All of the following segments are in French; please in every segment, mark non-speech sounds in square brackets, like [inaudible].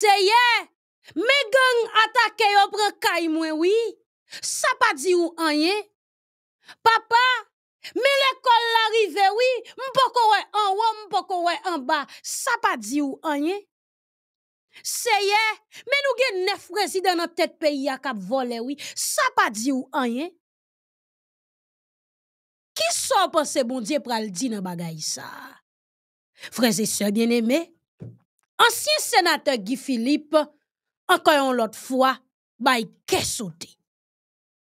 Seye, me gen atake yo pre kay mwen wii, sa pa di ou anye? Papa, me lekol larive wii, mpo kowe anwa, mpo kowe anba, sa pa di ou anye? Seye, me nou gen nef frezi den ap tet peyi ak ap vole wii, sa pa di ou anye? Ki son pa se bondye pral di nan bagay sa? Frezi se gen eme? Ancien sénateur Guy Philippe, encore une autre fois, Qui Sauté.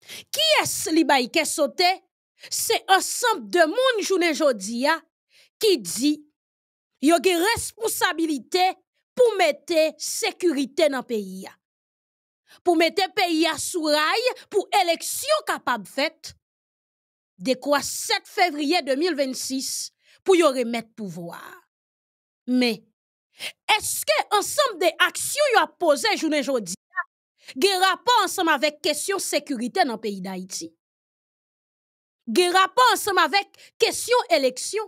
Qui qui ce li sauté C'est un ensemble de monde Jodia hein, qui dit qu'il y yo responsabilité pour pour mettre sécurité dans le pays, hein. pour mettre le pays sou rail pour pour capable capable de quoi 7 février 2026, pour remettre le pouvoir. Mais est-ce que ensemble des actions a posé journée aujourd'hui, rapport ensemble avec question sécurité dans le pays d'Haïti? Gé rapport ensemble avec question élection?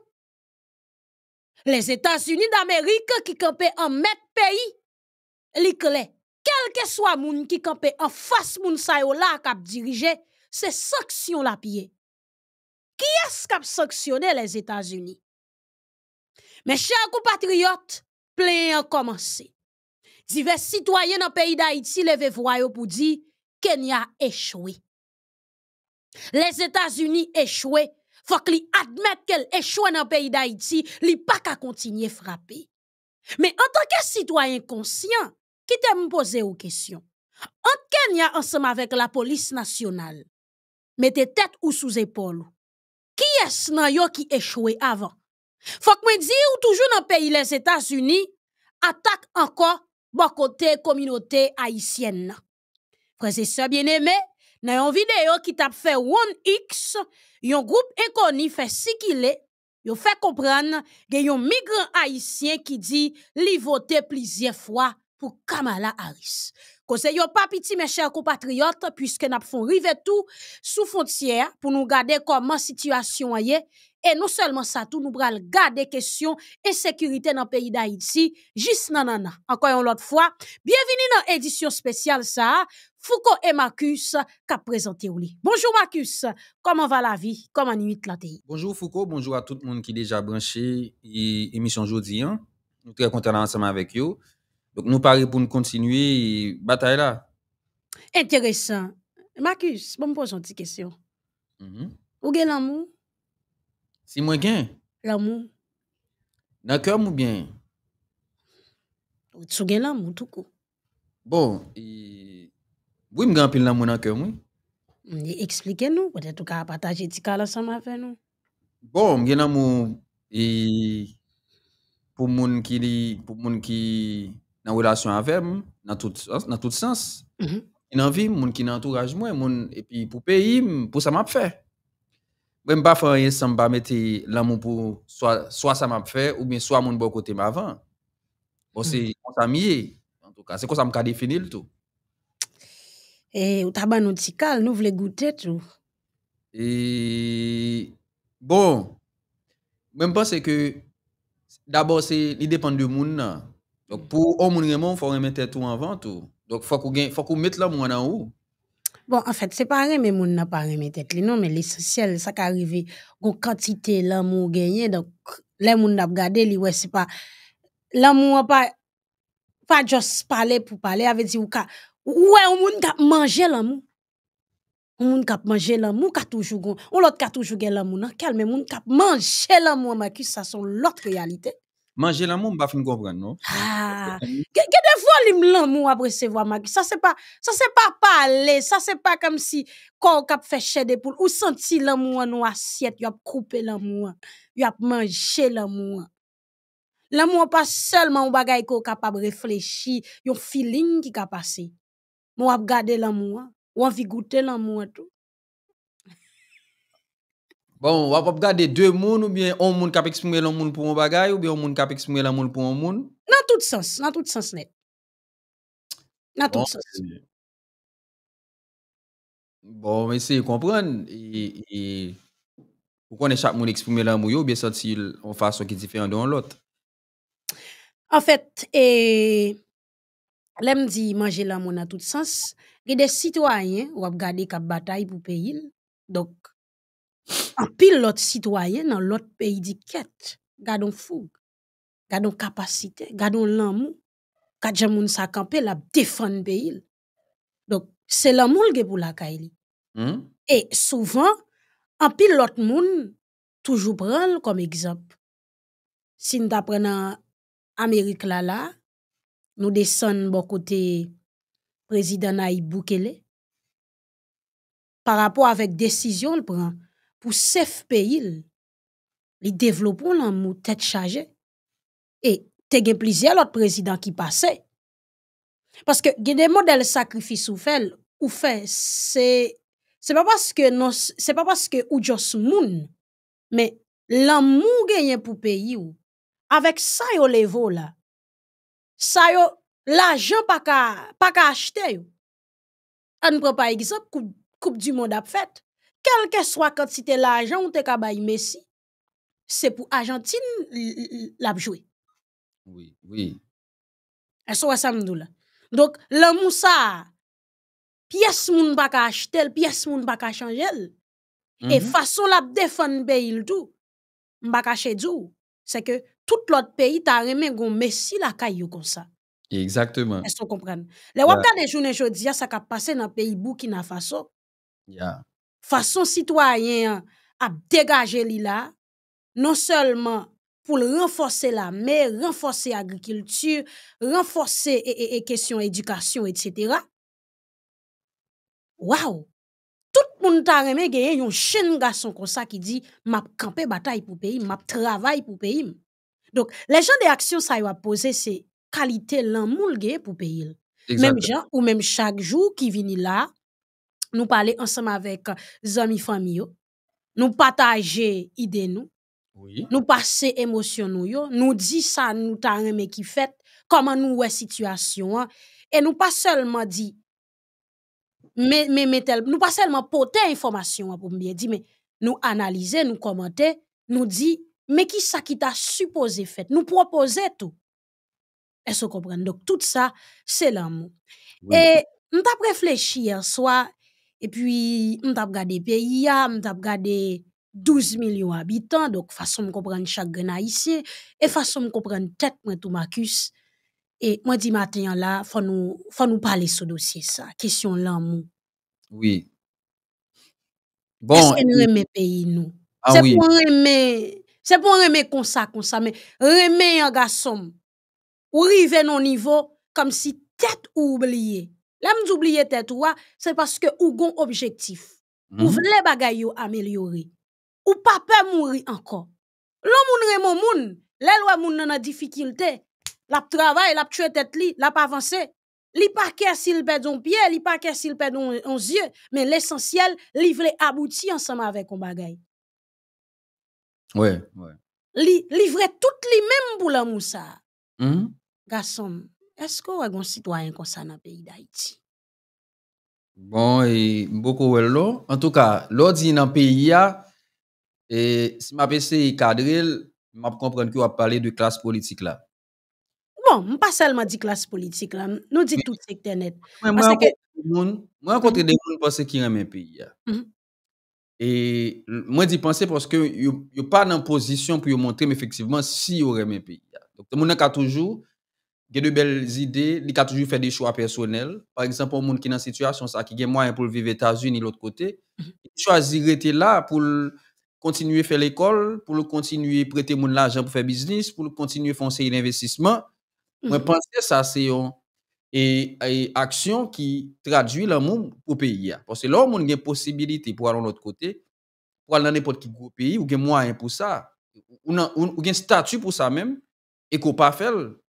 Les États-Unis d'Amérique qui campaient en maître pays, clés, quel que soit moun qui campait en face de sa la kap c'est sanction la pied. Qui est-ce qui a sanctionné les États-Unis? Mes chers compatriotes, plein a commencé. Divers citoyens dans le pays d'Haïti levé pour dire Kenya échoué. Les États-Unis échoué. Faut qu'ils admettent qu'elle échoué dans le pays d'Haïti, li pas qu'à continuer frapper. Mais en tant que citoyen conscient, qui me poser aux questions? En Kenya ensemble avec la police nationale, mettez tête ou sous épaule. Qui est-ce qui échoué avant? Faut que me ou toujours dans le pays les États-Unis attaque encore bon côté communauté haïtienne. Président bien aimé, dans une vidéo qui t'a fait One X, un groupe inconnu fait ce qu'il est fait comprendre qu'il y a un migrant haïtien qui dit li voter plusieurs fois pour Kamala Harris. Conseil yo pas petit mes chers compatriotes puisque n'a font tout sous frontière pour nous garder comment situation est et non seulement ça, tout nous pral garder question et sécurité dans le pays d'Haïti, juste nanana. Encore une autre fois, bienvenue dans l'édition spéciale ça, Foucault et Marcus qui a présenté au Bonjour Marcus, comment va la vie? Comment nuit la télé? Bonjour Foucault, bonjour à tout le monde qui est déjà branché et émission aujourd'hui. nous hein. Nous très contents ensemble avec vous. Donc nous parlons pour nous continuer bataille là. Intéressant. Marcus, bon, me pose une question. Mhm. Où est l'amour? Si moi gain. L'amour. cœur ou bien? Tu gain l'amour tout coup. Bon, oui oui, m'gain pile l'amour dans cœur moi. Expliquez-nous, peut-être tout cas partager ti cas ensemble avec nous. Bon, m'gain l'amour et pour moun qui li pour moun qui dans relation avec moi dans tout dans tout sens. Mm -hmm. Et dans vie moun qui dans entourage moi, moun et puis pour pays, pour ça m'a fait. Je ne pas faire rien sans pas mettre l'amour pour soit, soit ça m'a fait ou bien soit mon bon côté m'avant. Hmm. Bon, c'est s'amie, en tout cas. C'est comme ça me définit le tout. Et ou tabac, nous nous voulons goûter tout. Et bon, même pense que d'abord, c'est dépend de monde. Donc, hmm. pour homme, il faut remettre tout en vente. Donc, il faut mettre mette l'amour en haut. Bon, en fait, c'est pas rien, mais gens n'a pas rien, mais tête, non, mais l'essentiel, ça qu'arrivé arrive, gon quantité, l'amour gagné, donc, les gens n'a pas gardé, li, ouais, c'est pas, l'amour pas, pas juste parler pour parler, avait dit, dire ouais, ou moun pas l'amour. on moun qui l'amour ils toujours ou l'autre toujours gagné l'amour non kal mais on kap l'amour ma ça c'est l'autre réalité Mange l'amou m'bafi m'kobran nou. Gede folim l'amou ap resevo a magi. Sa se pa pale, sa se pa kam si kon kap feche de poule. Ou senti l'amou an ou asyet, yo ap koupe l'amou an, yo ap manje l'amou an. L'amou an pa selman ou bagay ko kap ap reflechi, yon filin ki ka pase. Mou ap gade l'amou an, ou an vi goute l'amou an tou. Bon, wap ap gade dè dè moun ou bè yon moun kap eksprime lè moun pou moun bagay ou bè yon moun kap eksprime lè moun pou moun moun? Nan tout sens, nan tout sens net. Nan tout bon, sens. Bon, mè se yè kompren. Pou konè chak moun eksprime lè moun yo, bè sot si yè yon fason ki diferan don lòt? An fèt, lèm di manje lè moun nan tout sens. Gè dè sitwanyen wap gade kap batay pou peyil, dok. en pilote citoyen dans l'autre pays dit quête gardon fougue gardon capacité gardon l'amour quand j'ai moun sa campé la défendre pays donc c'est l'amour qui pour la kaili hmm? et souvent en pile l'autre moun toujours prend comme exemple si nous apprenons l'Amérique, Amérique là là nous descendons bon côté président Naïb par rapport avec décision le prend pour ce pays les développent l'amour tête chargée et te gen plusieurs autres présidents qui passait parce que gen des modèles sacrifice ou fait ou fait c'est c'est pas parce que non c'est pas parce que ou juste moun mais l'amour gagné pour pays ou avec ça yo les là ça yo l'argent pas pas à acheter on prend pas exemple coupe du monde a fait quelle que soit la l'Argent ou te kabaye Messi, c'est pour Argentine la jouer. Oui, oui. et so ça samdou la. Donc, lè moussa, pièce moun baka achetel, pièce moun baka changer. mm -hmm. et mm-hmm. façon la défendre pays tout, tou, mbaka chedou, c'est que tout l'autre pays ta remen gon Messi la kayou comme ça. Exactement. E so kompren. Le wap des gade jounen jodi ya sa ka passe nan pays bou qui na faso, Ya façon citoyen à hein, dégager li non seulement pour renforcer la mais renforcer agriculture renforcer et e, e etc. Wow! Tout moun ta reme genye yon chen garçon kon sa ki di map kampe bataille pou peyi, map travay pou peyi. Donc le pays ». de des sa ça ap pose se ces lan l'amour pou peyi. même gens ou même chaque jour qui vini là nous parler ensemble avec euh, amis, familles, nous partager idées nous. Oui. Nous passer émotion nous yo, nous dit ça nous t'a qui fait, comment nous la situation hein. et nous pas seulement dit mais mais mais nous pas seulement porter information hein, pour bien dire mais nous analyser, nous commenter, nous dit mais qui ça qui t'a supposé fait, nous proposer tout. Est-ce Donc tout ça, c'est l'amour. Et nous avons réfléchi et puis, on t'a regardé pays, on t'a regardé 12 millions d'habitants, donc façon de comprendre chaque haïtien et façon de comprendre tête tout Marcus. Et moi dit matin là, faut nous faut nous parler ce dossier ça, question l'amour. Oui. Bon, est-ce que pays nous ah C'est pour aimer, c'est pour aimer comme ça comme ça mais aimer un garçon ou river non niveau comme si tête oubliée Là, m'oublier tête c'est parce que ou gon objectif. Ou mhm. vle bagay yo améliorer. Ou pas peur mourir encore. L'homme moun remon moun, lè moun nan difficulté, la travail, la tue tête li, la pas avancer. Li pa kè s'il perd pied, li pa kè s'il perd un yeux, mais l'essentiel, li vle abouti ensemble avec un bagay. Ouais, ouais. Li, li vle tout li même pour moussa. Mhm. Garçon, esko wagon sitwayen konsan nan peyi da iti? Bon, e mboko wèl lò. En tout ka, lò di nan peyi ya, e si m apese yi kadrel, m ap komprende ki w ap pale de klas politik la. Bon, m pa sal ma di klas politik la. Nou di tout sektè net. Mwen akontre de koun pwase ki yon remen peyi ya. Mhm. E mwen di pense pwase ke yon pa nan posisyon pou yon montre m efektiveman si yon remen peyi ya. Mwen akontre de koun pwase ki yon remen peyi ya. il y a de belles idées, il a toujours fait des choix personnels. Par exemple, un monde qui est dans situation ça, qui a moyen pour vivre aux États-Unis de l'autre côté, mhm. il choisit rester là pour continuer à faire l'école, pour continuer à prêter mon l'argent pour faire business, pour continuer à foncer l'investissement. Mhm. je pense que ça, c'est une action qui traduit l'amour au pays. Hein. Parce que là, on a une possibilité pour aller de l'autre côté, pour aller dans n'importe quel pays, ou a moyen pour ça, ou un statut pour ça même, et qu'on ne peut pas faire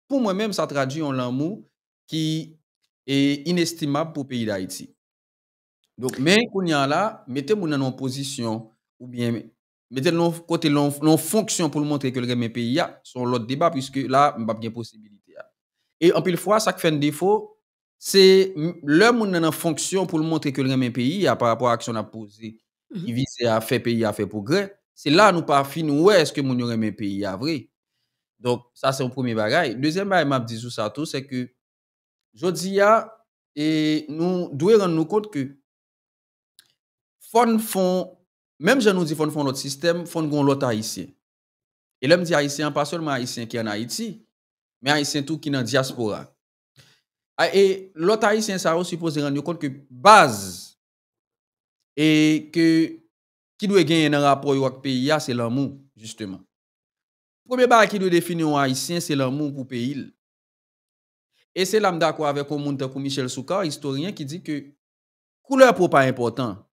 pour moi-même, ça traduit un l'amour qui est inestimable pour le pays d'Haïti. Donc, mais qu'on y a là, mettez-moi dans une position, ou bien mettez moi côté nos fonction pour montrer que le pays a, son l'autre débat, puisque là, il n'y a pas de possibilité. Et en pile fois, ça fait un défaut, c'est l'homme qui a une fonction pour montrer que le pays a par rapport à l'action à poser, qui mhm. vise à faire pays, à faire progrès. C'est là nous pas fini, où est-ce que mon pays a vrai? Donc, ça, c'est un premier bagage. Deuxième bagage, je dis ça tout, c'est que je et nous devons rendre compte que fonds fond, même je nous dis fonds fond notre système, fonds gon l'autre haïtien. Et l'homme dit haïtien, pas seulement haïtien qui est en Haïti, mais haïtien tout qui est en diaspora. Ah, et l'autre haïtien, ça aussi supposé rendre compte que base et que qui doit gagner un rapport avec le pays, c'est l'amour, justement. Premier bar qui nous définit un haïtien, c'est l'amour pour le pays. Et c'est là d'accord avec un monde Michel Soukar, historien, qui dit que couleur pour pas important.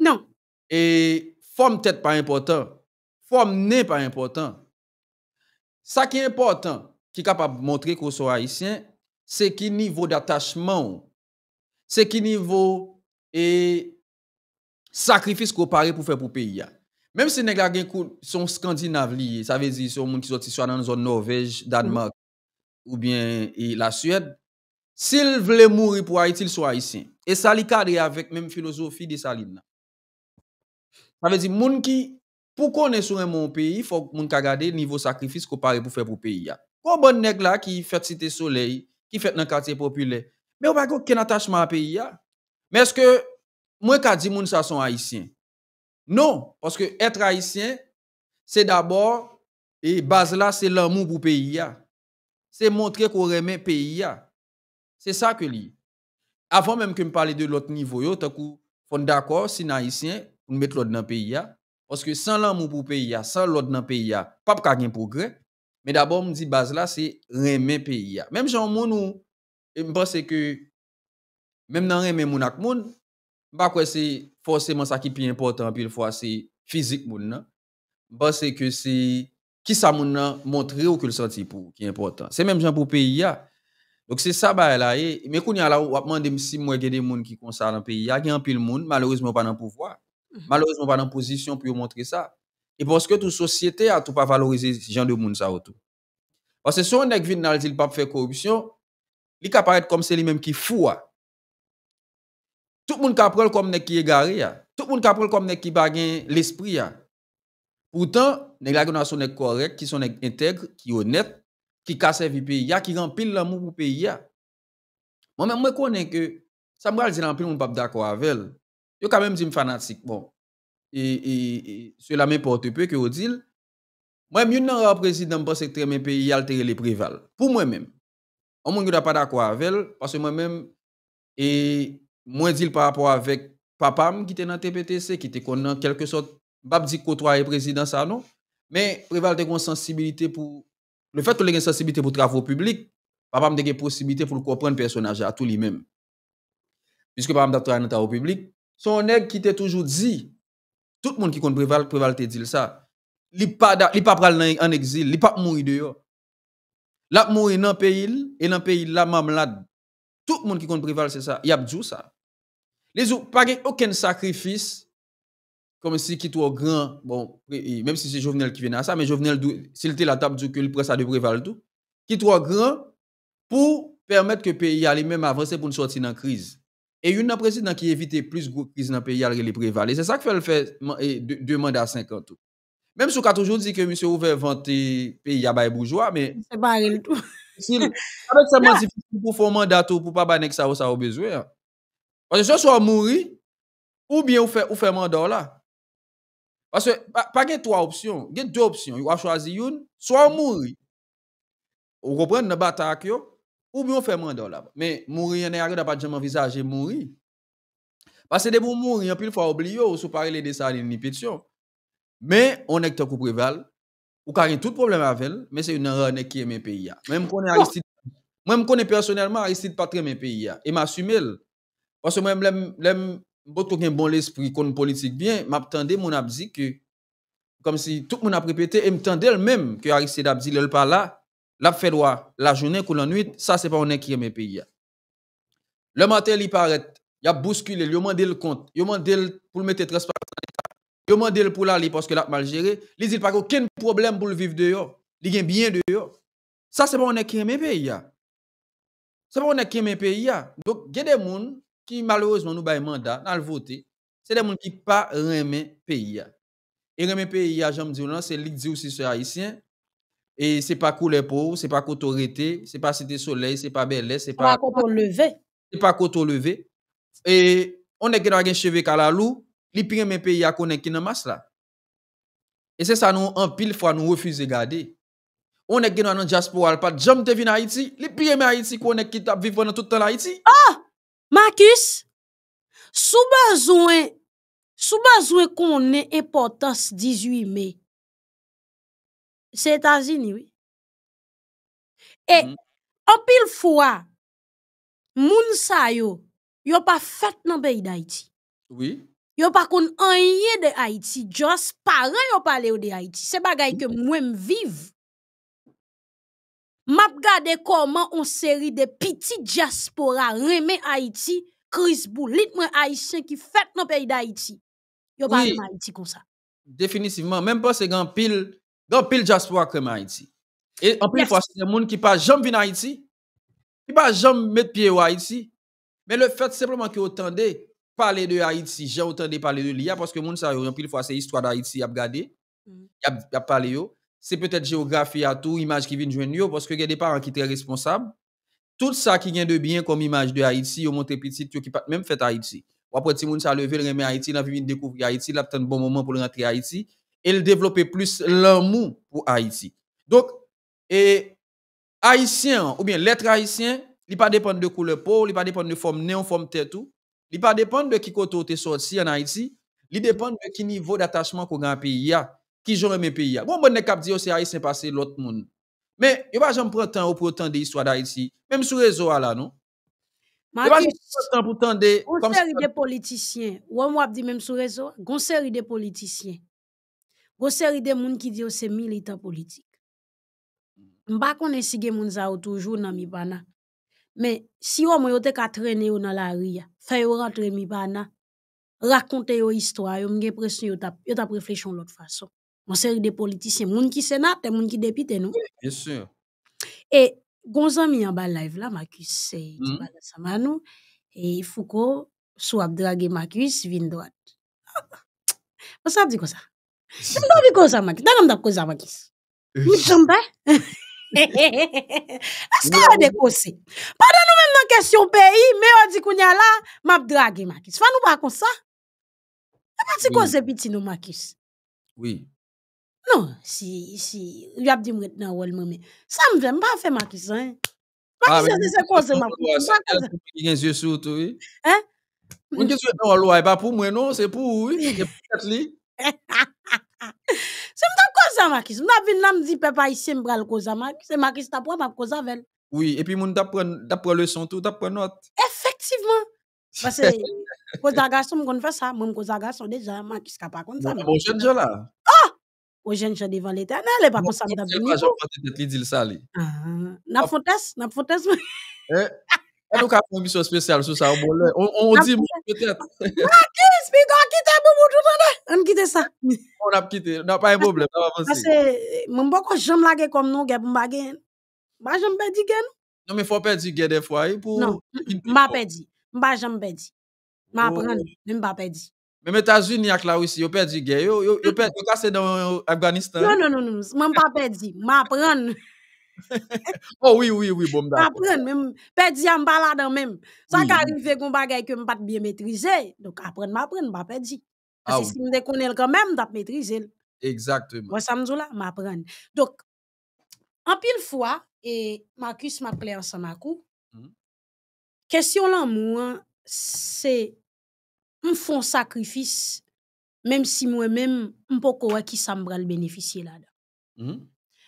Non. Et forme tête pas important. Forme n'est pas important. Ça qui est important, qui est capable de montrer qu'on soit haïtien, c'est qui niveau d'attachement, c'est qui niveau et sacrifice qu'on paraît pour faire pour le pays. menm se neg la gen kou son skandinav liye, sa vezi, son moun ki zot si swa nan zon Norvej, Danmark, mm. ou bien e, la Suède, si l vle mouri pou a itil sou Haitien, e sa li kade avèk menm filosofi di sa li dna. Sa vezi, moun ki, pou konen sou remon peyi, fò moun kagade nivou sakrifis kou pare pou fè pou peyi ya. Kou bon neg la ki fèt site solei, ki fèt nan karte populè, menm ou bago ken atachman a peyi ya. Menm eske, moun kadi moun sa son Haitien, Non, parce que être haïtien, c'est d'abord, et base là, c'est l'amour pour le pays. C'est montrer qu'on remet le pays. C'est ça que je lis. Avant même que je parle de l'autre niveau, je te dis que je suis d'accord si l'haïtien, on met l'autre dans le pays. Parce que sans l'amour pour le pays, sans l'autre dans le pays, pas pour qu'il y ait un progrès, mais d'abord, je dis base là, c'est remet le pays. Même si on me dit, je pense que même si on remet l'autre niveau, bah que c'est forcément ça qui est important puis le c'est physique c'est que c'est qui ça moun montrer ou que le senti qui est important c'est même gens pour pays donc c'est ça bah e e. mais qu'on y a là ou si moi a des moun qui concernent dans pays y qui en pile monde malheureusement pas dans pouvoir mhm. malheureusement pas dans position pour montrer ça et parce que toute société a tout pas valorisé ce genre de moun parce que si on est venu dans le pas faire corruption il apparaît comme c'est lui même qui fou tout moun kaprol kom nek ki e gare ya, tout moun kaprol kom nek ki bagen l'esprit ya. Poutan, neg l'agyonasyon nek korek, ki son nek entegre, ki yonet, ki kasevi pe ya, ki rampil l'amou pou pe ya. Mwen bon, mwen mwen konen ke, sa mwen al di lampil moun pap da kwavel, yo kame m zim fanatik, bon, e, e, e, se la mwen porte pe, ki yo dil, mwen non, mwen mwen mwen reprezit dan mwen sektre mwen pe ya alteri le prival, pou mwen mwen, an mwen mwen dapadakwavel, pas moins dit par rapport avec papa qui était dans TPTC, qui était connu en quelque sorte, pas dit côtoyer président ça, non? Mais Préval de une sensibilité pour. Le fait que le une sensibilité pour travaux publics, papa a une possibilité pour comprendre le personnage à tout lui-même. Puisque papa a travaillé dans travaux publics, son nèg qui était toujours dit, tout le monde qui compte Préval, Préval te dit ça. Il n'est pas en exil, il n'est pas mourir dehors. La a dans le pays, et dans le pays, là, malade. Tout le monde qui compte Préval, c'est ça. Il a dit ça. Les ou pas aucun sacrifice comme si qui trop grand bon même si c'est Jovenel qui vient à ça mais Jovenel s'il était la table du que le presse à de préval tout qui trop grand pour permettre que le pays allait même avancer pour nous sortir dans la crise. Et une président qui évite plus de crise dans le pays, elle les prévaler. C'est ça qu'il fait le deux mandats à 50 ans. Même si on a toujours dit que M. Ouvert vanté pays à bourgeois, mais. C'est pas le tout. avec c'est [laughs] pour faire un mandat pour ne pas faire ça au besoin. Hein. Pase sou sou a mouri, oubyen ou fè mèndor la. Pase pa gen 3 opsyon, gen 2 opsyon, yon a chwazi yon, sou a mouri, ou repren nan batak yo, oubyen ou fè mèndor la. Mè mouri, yon nè yare dapat jè mè envizaj, jè mouri. Pase debou mouri, yon pil fò a oubli yo, ou sou pari lè desa lè nè nipètsyon. Mè, yon nè kèkou prival, ou karè tout problem avèl, mè sè yon nan rè nè kè mè pè ya. Mè mè konè a risit, mè m Parce que même, même, un bon l'esprit, qu'on politique bien, m'attendais, mon a que, comme si tout le monde a répété, et m'attendait elle-même que Aristide Abdi, le pas là, l'a fait droit, la journée, ou la nuit, ça, c'est pas on est qui aime pays. Le matin, il paraît, il a bousculé, il a demandé le compte, il a demandé pour le mettre transparent il a demandé pour l'aller parce que a mal géré. Il dit pas aucun problème pour le vivre dehors. Il a bien dehors. Ça, c'est pas on est qui aime pays. C'est pas on est qui aime pays. Donc, il y a des gens qui malheureusement nous bail mandat, nous voter, c'est des gens qui pas remet pays. Et remet pays, j'aime dire, c'est l'idée dit aussi haïtien. Et c'est pas couleur ce c'est pas ce c'est pas cité soleil, c'est pas belle, c'est pas. C'est pas levé. C'est pas coton levé. Et on est dans un cheveu kalalou, les premiers pays à connaître qui dans masse là. Et c'est ça nous en pile fois nous refuser garder. On est dans un diaspora pas jamais devine Haïti, Les premiers Haïti qui à vivre dans tout le temps Haïti. Ah! Makis, sou bazwen, sou bazwen konen epotans 18 me, se etazini, wè. E, mm-hmm. anpil fwa, moun sa yo, yo pa fet nan be yi da iti. Wè? Yo pa kon anye de a iti, jos paran yo pale yo de a iti, se bagay ke mm-hmm. mwem viv. m'a regardé comment une série de petits diaspora à Haïti Chris Boulit moi haïtien qui fait dans pays d'Haïti yo oui, parle Haïti comme ça définitivement même pas c'est grand pile grand pile diaspora comme Haïti et en plus fois c'est monde qui pas jamais venir Haïti qui pas jamais mettre pied Haïti mais le fait simplement que autant parler de Haïti j'ai autant de parler de l'IA parce que monde ça en plus fois c'est histoire d'Haïti y a regardé mm. y a parlé c'est peut-être géographie à tout, image qui vient joindre yo, parce que y a des parents qui sont responsables. Tout ça qui vient de bien comme image de Haïti, au monté petit, qui pas même fait Haïti. après, si moun sa levé, il remet Haïti, la vient découvrir Haïti, la un bon moment pour rentrer à Haïti, et le développer plus l'amour pour Haïti. Donc, et Haïtien, ou bien l'être haïtiens, il ne dépend de couleur peau, il pas dépend de forme néon, forme tête tout. Il pas dépend de qui côté tu sorti en Haïti, il dépend de qui niveau d'attachement qu'on a pays ki jore men pe ya. Goun mwen bon, ne kap diyo se a yi se pase lout moun. Men, yon pa jom pran tan ou pran tan de histwa da yi si. Men msou rezo a la, nou? Yon pa jom pran tan pran tan de... Goun seri de politisyen. Wan mwen ap di men msou rezo. Goun seri de politisyen. Goun seri de moun ki diyo se milita politik. Mba konen si gen moun za ou toujou nan mi bana. Men, si yon mwen yote ka trene ou nan la ria, fe yon rentre mi bana, rakonte yon histwa, yon mwen gepresne yon tap reflechon lout fason. Mon série de politiciens, moun qui et moun qui député nous. Bien sûr. Et Gonzami en bas live là, Marcus, c'est mm -hmm. et Foucault, soit drague Marcus, vin droite. [laughs] ça dit comme ça. Je ne sais pas ça, Marcus. Je ne sais ça, Marcus. Euh, je ne sais pas. Aske [laughs] a même nou pays, nan question dit qu'on yo dit koun ya la Map drage Makis Fanou ça Tu sa E qu'on kose piti nou Makis Oui Non, si... Lyo ap di mwet nan wòlman, sa m wèm pa fè Matisse, ah, Matisse se konse ma pou. Si genzyè sou tou, mwen ke souye nan wòlman, pa pou mwen non, se pou, si genzyè pou katli. Se m tab konsean, Matisse, m nan vèm nan m di pepa isèm bral konsean, se Matisse tap wèm pap konsean vel. Ouye, epi moun tap wèm le son tou, tap wèm not. Efectiveman, mwen konsean gason, mwen konsean gason, Moun konsean jola. Ou jen chan devan lê tè. Nè lè pa konsam ta binit. Ou jen pa jen fa tè tè t'li dil sa li. Nè pa fotez mè. E nou ka pomi sou spesyal sou sa. Ou di mou potez. Ou a ki spi. Gwa kite mou mou tout anè. An kite sa. Ou nè pa kite. Nè pa e boble. Nè pa monsi. Tase mè mbok ou jem lagè kom nou. Gèp mba gen. Mba jem pedi gen. Mbe fò pedi gen defwa. Mba pedi. Mba jem pedi. Mba pedi. Mba pedi. mais Même États-Unis avec la Russie, ils ont perdu guerre. Ils ont perdu cassé dans l'Afghanistan. Non, non, non, non. Je n'ai pas perdu. Je m'apprends. [laughs] oh oui, oui, oui, bon, d'accord. Apprendre, même, perdu, je pas là même. Ça qui arrive, qu'on bagage que je pas bien maîtriser. Donc, apprendre, m'apprendre, pas perdu. Parce ah que si je connais quand même, je maîtriser. Exactement. Moi, ça me dit là, m'apprendre. Donc, en pile fois, et Marcus m'a appelé ensemble à coup, hmm. question l'amour, hein, c'est font sacrifice même si moi-même me pas qui ça me bénéficier là-dedans mhm.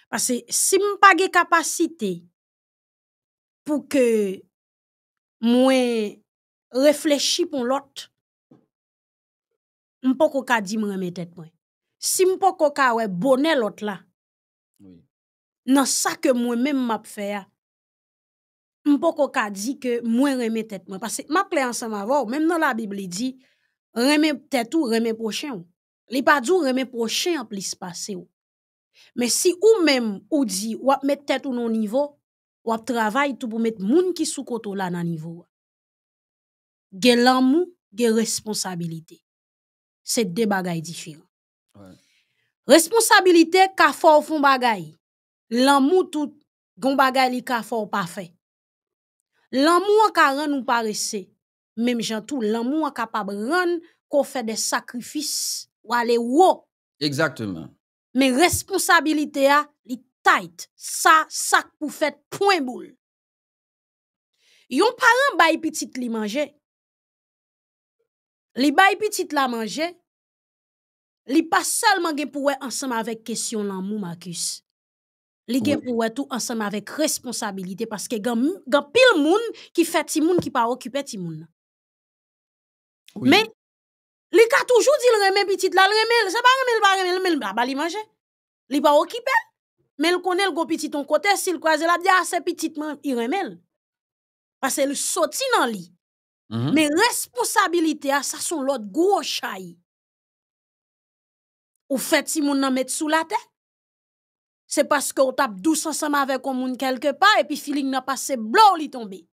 parce que si me pas capacité pour que moi réfléchis pour l'autre me ka qu'a dit me tête moi si me pas qu'a ouais bonnet l'autre là oui dans ça que moi-même m'a fait m'poko pas dit que moins remet tête moi parce que m'a clair ensemble avant même dans la bible il dit remet tête ou remet prochain li pas di remet prochain en plus passé mais si ou même ou dit ou mettez tête ou non niveau ou travail tout pour mettre moun qui sous côté là dans niveau gen l'amour la responsabilité c'est deux choses différents Responsabilité, responsabilité ka fò fond choses. l'amour tout gon bagay li ka fort pa fait L'amour qui nous paraissait même' parese. j'en tout, l'amour capable kapab qu'on fait des sacrifices ou aller où. Exactement. Mais responsabilité a li tight. ça ça pou fait point boule. Yon paran bay pitit li manje. Li bay pitit la manje. Li pas seulement gen pou ensemble avec avec kesyon Marcus. Les gen pou tout ensemble avec responsabilité parce que gen, gen pile moun qui fait ti moun qui pas occuper ti moun. Mais li ka toujours dit le remet petit le remet, c'est pas remet, pas remet, mais pas li manger. Li pas occupé. Mais le connaît le gros petit ton côté, s'il croise la bien assez petitement, il remet. Parce qu'il sorti dans lui. Mais mm-hmm. responsabilité, ça son l'autre gros chai. Ou fait si moun nan met sous la tête c'est parce qu'on tape douce ensemble avec un monde quelque part et puis feeling n'a pas passé blanc li tombé.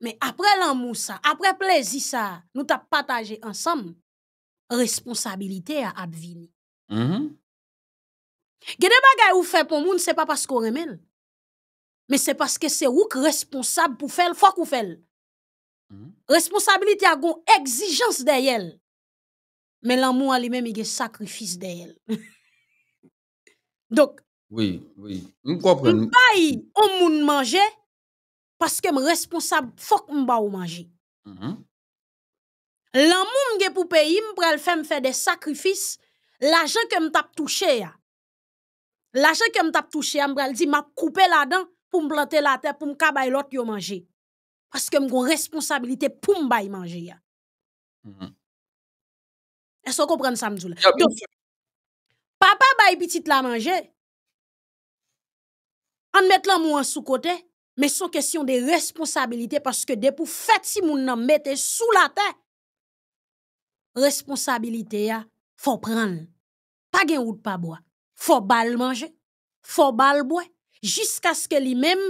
Mais après l'amour ça, après plaisir ça, nous t'a partagé ensemble responsabilité à abvini. Mm -hmm. bagay ou fait pour ce c'est pas parce qu'on remel. Mais c'est parce que c'est ou responsable pour faire, faut qu'on fait. Mm-hmm. Responsabilité a une exigence d'elle. Mais l'amour lui-même il y sacrifice d'elle. [laughs] Donc, oui, oui. Je comprends. Je ne on pas manger parce que je suis responsable, faut que je manger. Mm-hmm. L'amour que pour payer, je faire des sacrifices. L'argent que je tape touché, hein. l'argent que je tape touché, hein, je vais dire, m'a coupé là-dedans pour me planter la terre, pour me cabaye l'autre yo manger. Parce que suis responsabilité pour me manger. Hein. Mm-hmm. Est-ce que vous comprenez ça, Papa bay petit la manger. On met l'amour en sous côté, mais son question de responsabilité parce que de pour fait si moun nan mette sous la terre. Responsabilité ya, faut prendre. Pas gen ou pas bois. Faut bal manger, faut bal boire jusqu'à ce que lui-même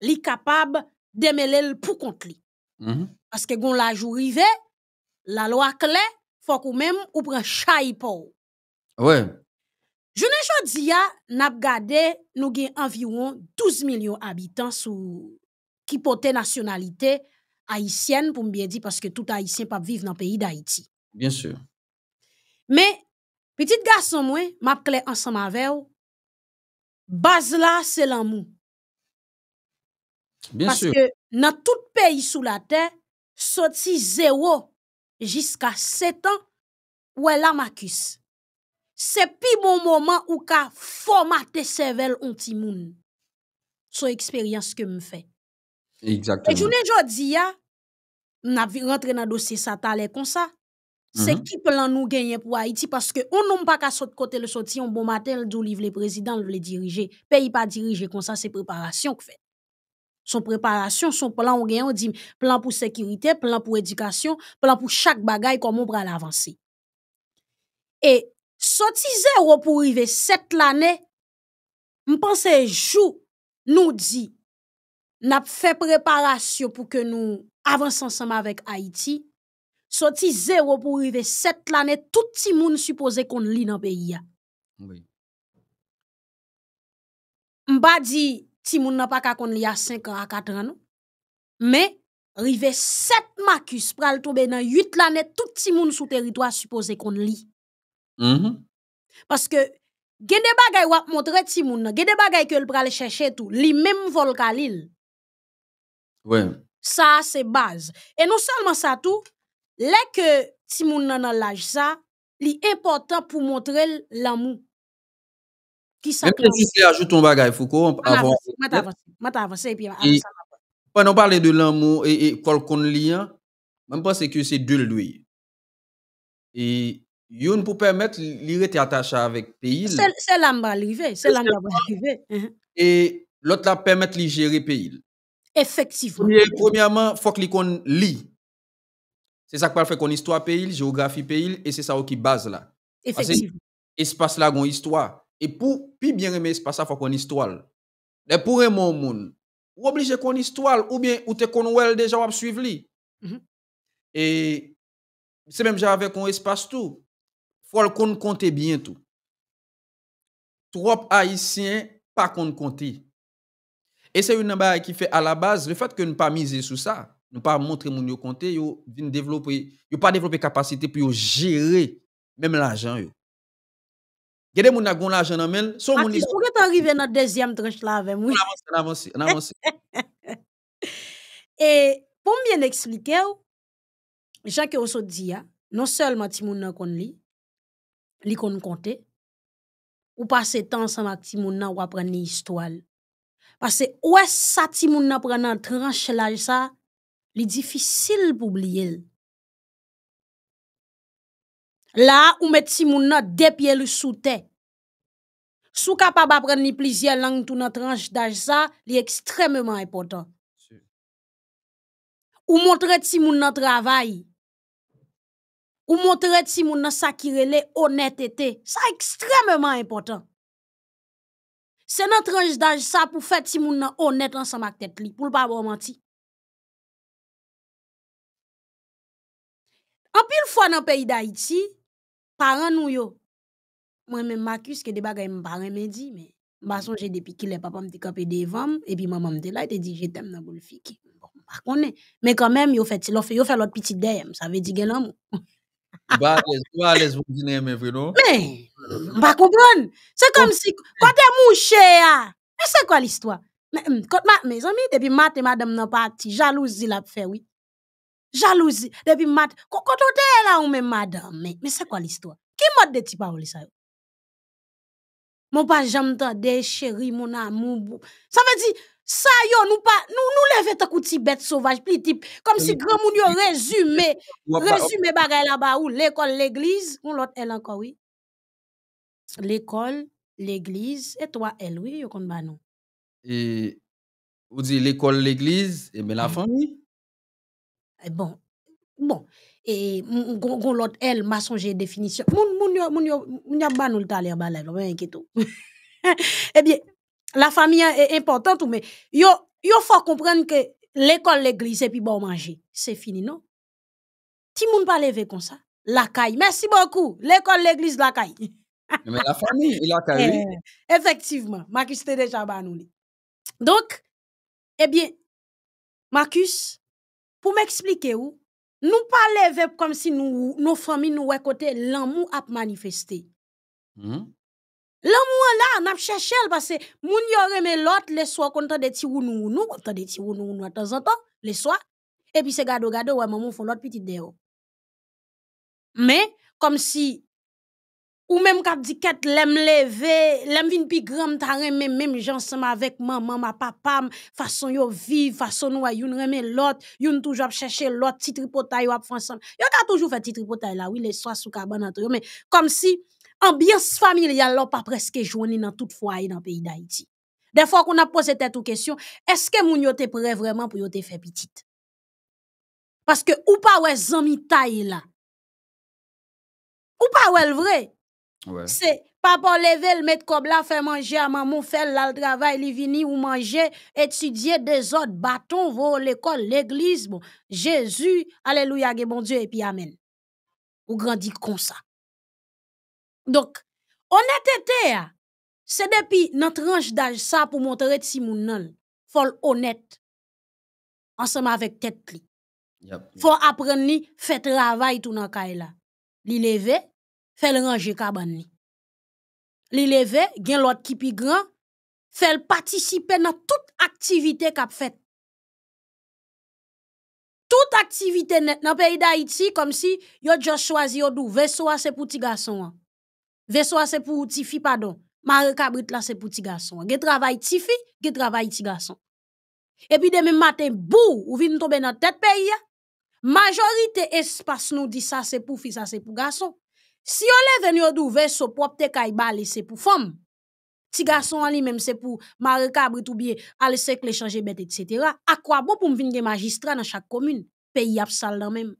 li capable de pour contre lui. Parce mm-hmm. que gon la jou la loi clé, faut qu'on même ou prend chaille pour. Ouais. Je ne dis pas nous avons environ 12 millions d'habitants qui portent nationalité haïtienne, pour bien dire, parce que tout haïtien ne vivre dans le pays d'Haïti. Bien sûr. Mais, petit garçon, moi, je vais ensemble avec la Base là, c'est l'amour. Bien sûr. Parce que dans tout pays sur la terre, sorti zéro jusqu'à 7 ans, ou est la Marcus c'est pi bon moment ou ka formate cervelle on ti moun. Son expérience que me fait. Exactement. Et je ne jodi ya, n'a vi rentre dans dossier sa talè comme ça. C'est mm-hmm. qui plan nous gagner pour Haïti parce que on n'ont pas qu'à sauter côté le sortie on bon matin le livre le président le diriger pays pas diriger comme ça c'est préparation que fait son préparation son plan on on dit plan pour sécurité plan pour éducation plan pour chaque bagaille comment on va l'avancer et sorti zéro pour arriver sept l'année, que jou, nous dit, n'a fait préparation pour que nous avancions ensemble avec Haïti. Sorti zéro pour arriver sept l'année, tout le monde supposé qu'on lit dans le pays. Oui. pas que tout le monde n'a pas qu'à qu'on lit à 5 ans, à quatre ans. Mais, arriver sept Marcus pour tout huit l'année, tout le monde sous territoire supposé qu'on lit. Mm -hmm. que, gen de bagay wap montre ti moun nan, gen de bagay ke l'pral pral chèche tout, li même vol kalil. Ouais. Ça, c'est base. Et non seulement ça tout, le que ti moun nan nan l'âge sa, li important pour montrer l'amour. Qui ça sa si tu ajoutes ton bagay, Foucault. Avant... Mat avanse, mat avance et puis. Et. sa de l'amour et kol kon lien, même pas que que c'est se dul Et une pour permettre l'irrité attaché avec pays. C'est là m'a c'est Et eh. e l'autre permet permettre de gérer pays. Effectivement. premièrement, il faut que l'icône C'est ça qui fait faire qu'on histoire pays, géographie pays et c'est ça qui base là. Effectivement. Espace là gon histoire et pour bien aimer espace ça faut qu'on histoire. Mais pour un monde il obligé qu'on histoire ou bien ou te qu'on déjà ou suivre mhm. Et c'est même avec qu'on espace tout faut qu'on compte bien tout. Trop haïtiens pas qu'on compte. Et c'est une chose qui fait à la base le fait que nous pas miser sur ça, nous pas montrer mon yo compter, yo développer, yo pas développer capacité pour gérer même l'argent yo. Gede moun a gon l'argent nan men, son moun... Akis, moun dans deuxième tranche là avec moi? On avance, on avance, [laughs] Et pour bien expliquer, Jacques Ossodia, hein, non seulement ti moun nan kon li, li kon konte, ou pase temps san mak ti moun nan wap prene histwal. Pase ouè sa ti moun nan prene nan tranche l'âge sa, li difficile pou bliye l. La ou met ti moun nan le le sou te. Sou kapab apren li plizye lang tou nan tranche d'âge, sa, li extrêmement important. Ou montre ti moun nan travail. Ou montre ti moun nan sakirele onet ete. Sa ekstrememan impotant. Se nan tranj dan sa pou fet ti moun nan onet an sa mak tet li. Poul pa waman ti. Anpil fwa nan peyi da iti, paran nou yo. Mwen men makus ke deba gaye mwen paran men di, mwen bason jede piki le papa mte kape devam, epi mama mte la, ete di jete mnen goun fiki. Bon, men kanmen yo fe lot piti deyem, sa ve di gen lan moun. [laughs] Ba, lestou a lesbou gine mè vredou. Non? Mè, mba koupron. Se kom si, kote mou chè ya. Mè e se kwa listou? Mè, m, kote mè, mè, zan mi, depi matè madèm nan pati, jalouzi la pfe wè. Jalouzi, depi matè. Kote mè e la ou mè madèm, mè. Mè se kwa listou? Ki mod de ti paroli sayo? Mè pa jantan de chèri mou nan mou bou. Sa ve di... ça nous pas nous nous un bête sauvage si grand moun yo résumé rezume bagay la ou, l'école, ou l'autre elle encore oui. l'église et toi elle oui, yo kon ba nou. la famille bon, bon, et gon l'autre, elle, ma songe définition Moun yo, moun yo, moun ba la famille est importante, mais il faut comprendre que l'école, l'église, et puis bon manger. C'est fini, non? Ti moun pas levé comme ça. La caille. Merci beaucoup. L'école, l'église, la caille. mais la famille, la [laughs] caille. Eh, effectivement. Marcus était déjà banouli. Donc, eh bien, Marcus, pour m'expliquer où, nous pas levé comme si nous, nos familles, nous, à l'amour a manifesté. Mm-hmm. Lè mwen la, nan ap chèchèl, pase moun yo remè lot, lè soa kontan de ti wounou wounou, kontan de ti wounou wounou, atan zantan, lè soa, epi se gado gado, wè mwen moun fò lot piti deyo. Mè, kom si, ou mè mwen kap diket, lè mwen leve, lè mwen vin pi gram tarè, mè mè mè mè mè, jansèm avèk mè mè mè papam, fason yo viv, fason yo yon remè lot, yon toujou ap chèchè lot, titri potay yo ap fonsan. Yon ka toujou fè titri potay la, ambiance familiale là pas presque joué dans toute foyer dans le pays d'Haïti. Des fois qu'on a posé cette question, est-ce que moun yo te prêt vraiment pour yo te faire petite? Parce que ou pas ouais zami taille là. Ou pas ouais le vrai. Ouais. C'est papa lever le mettre comme là faire manger à maman faire là le travail li vini ou manger étudier des autres bâtons à l'école l'église bon Jésus alléluia bon Dieu et puis amen. Ou grandit comme ça. Donc, honnêteté, c'est depuis notre tranche d'âge ça pour montrer que si mon nan, faut honnête, ensemble avec tête li. Faut apprendre ni, fait travail tout dans kaye la. Li fait le ranger kaban ni. Li l'autre qui plus grand, fait participer dans toute activité qu'a fait. Toute activité net dans le pays d'Haïti, comme si vous déjà choisi yon vaisseau c'est pour les garçon. Hein. Veso a se pou ti fi padon, mare kabrit la se pou ti gason. Ge travay ti fi, ge travay ti gason. E pi demen maten bou, ou vin nou tobe nan tet peyi ya, majorite espas nou di sa se pou fi, sa se pou gason. Si yo le ven yo dou, veso popte kay bali se pou fom. Ti gason an li menm se pou mare kabrit ou biye, al sekle chanje bete, etc. A kwa bo pou m vin gen magistra nan chak komyun, peyi ap sal nan menm.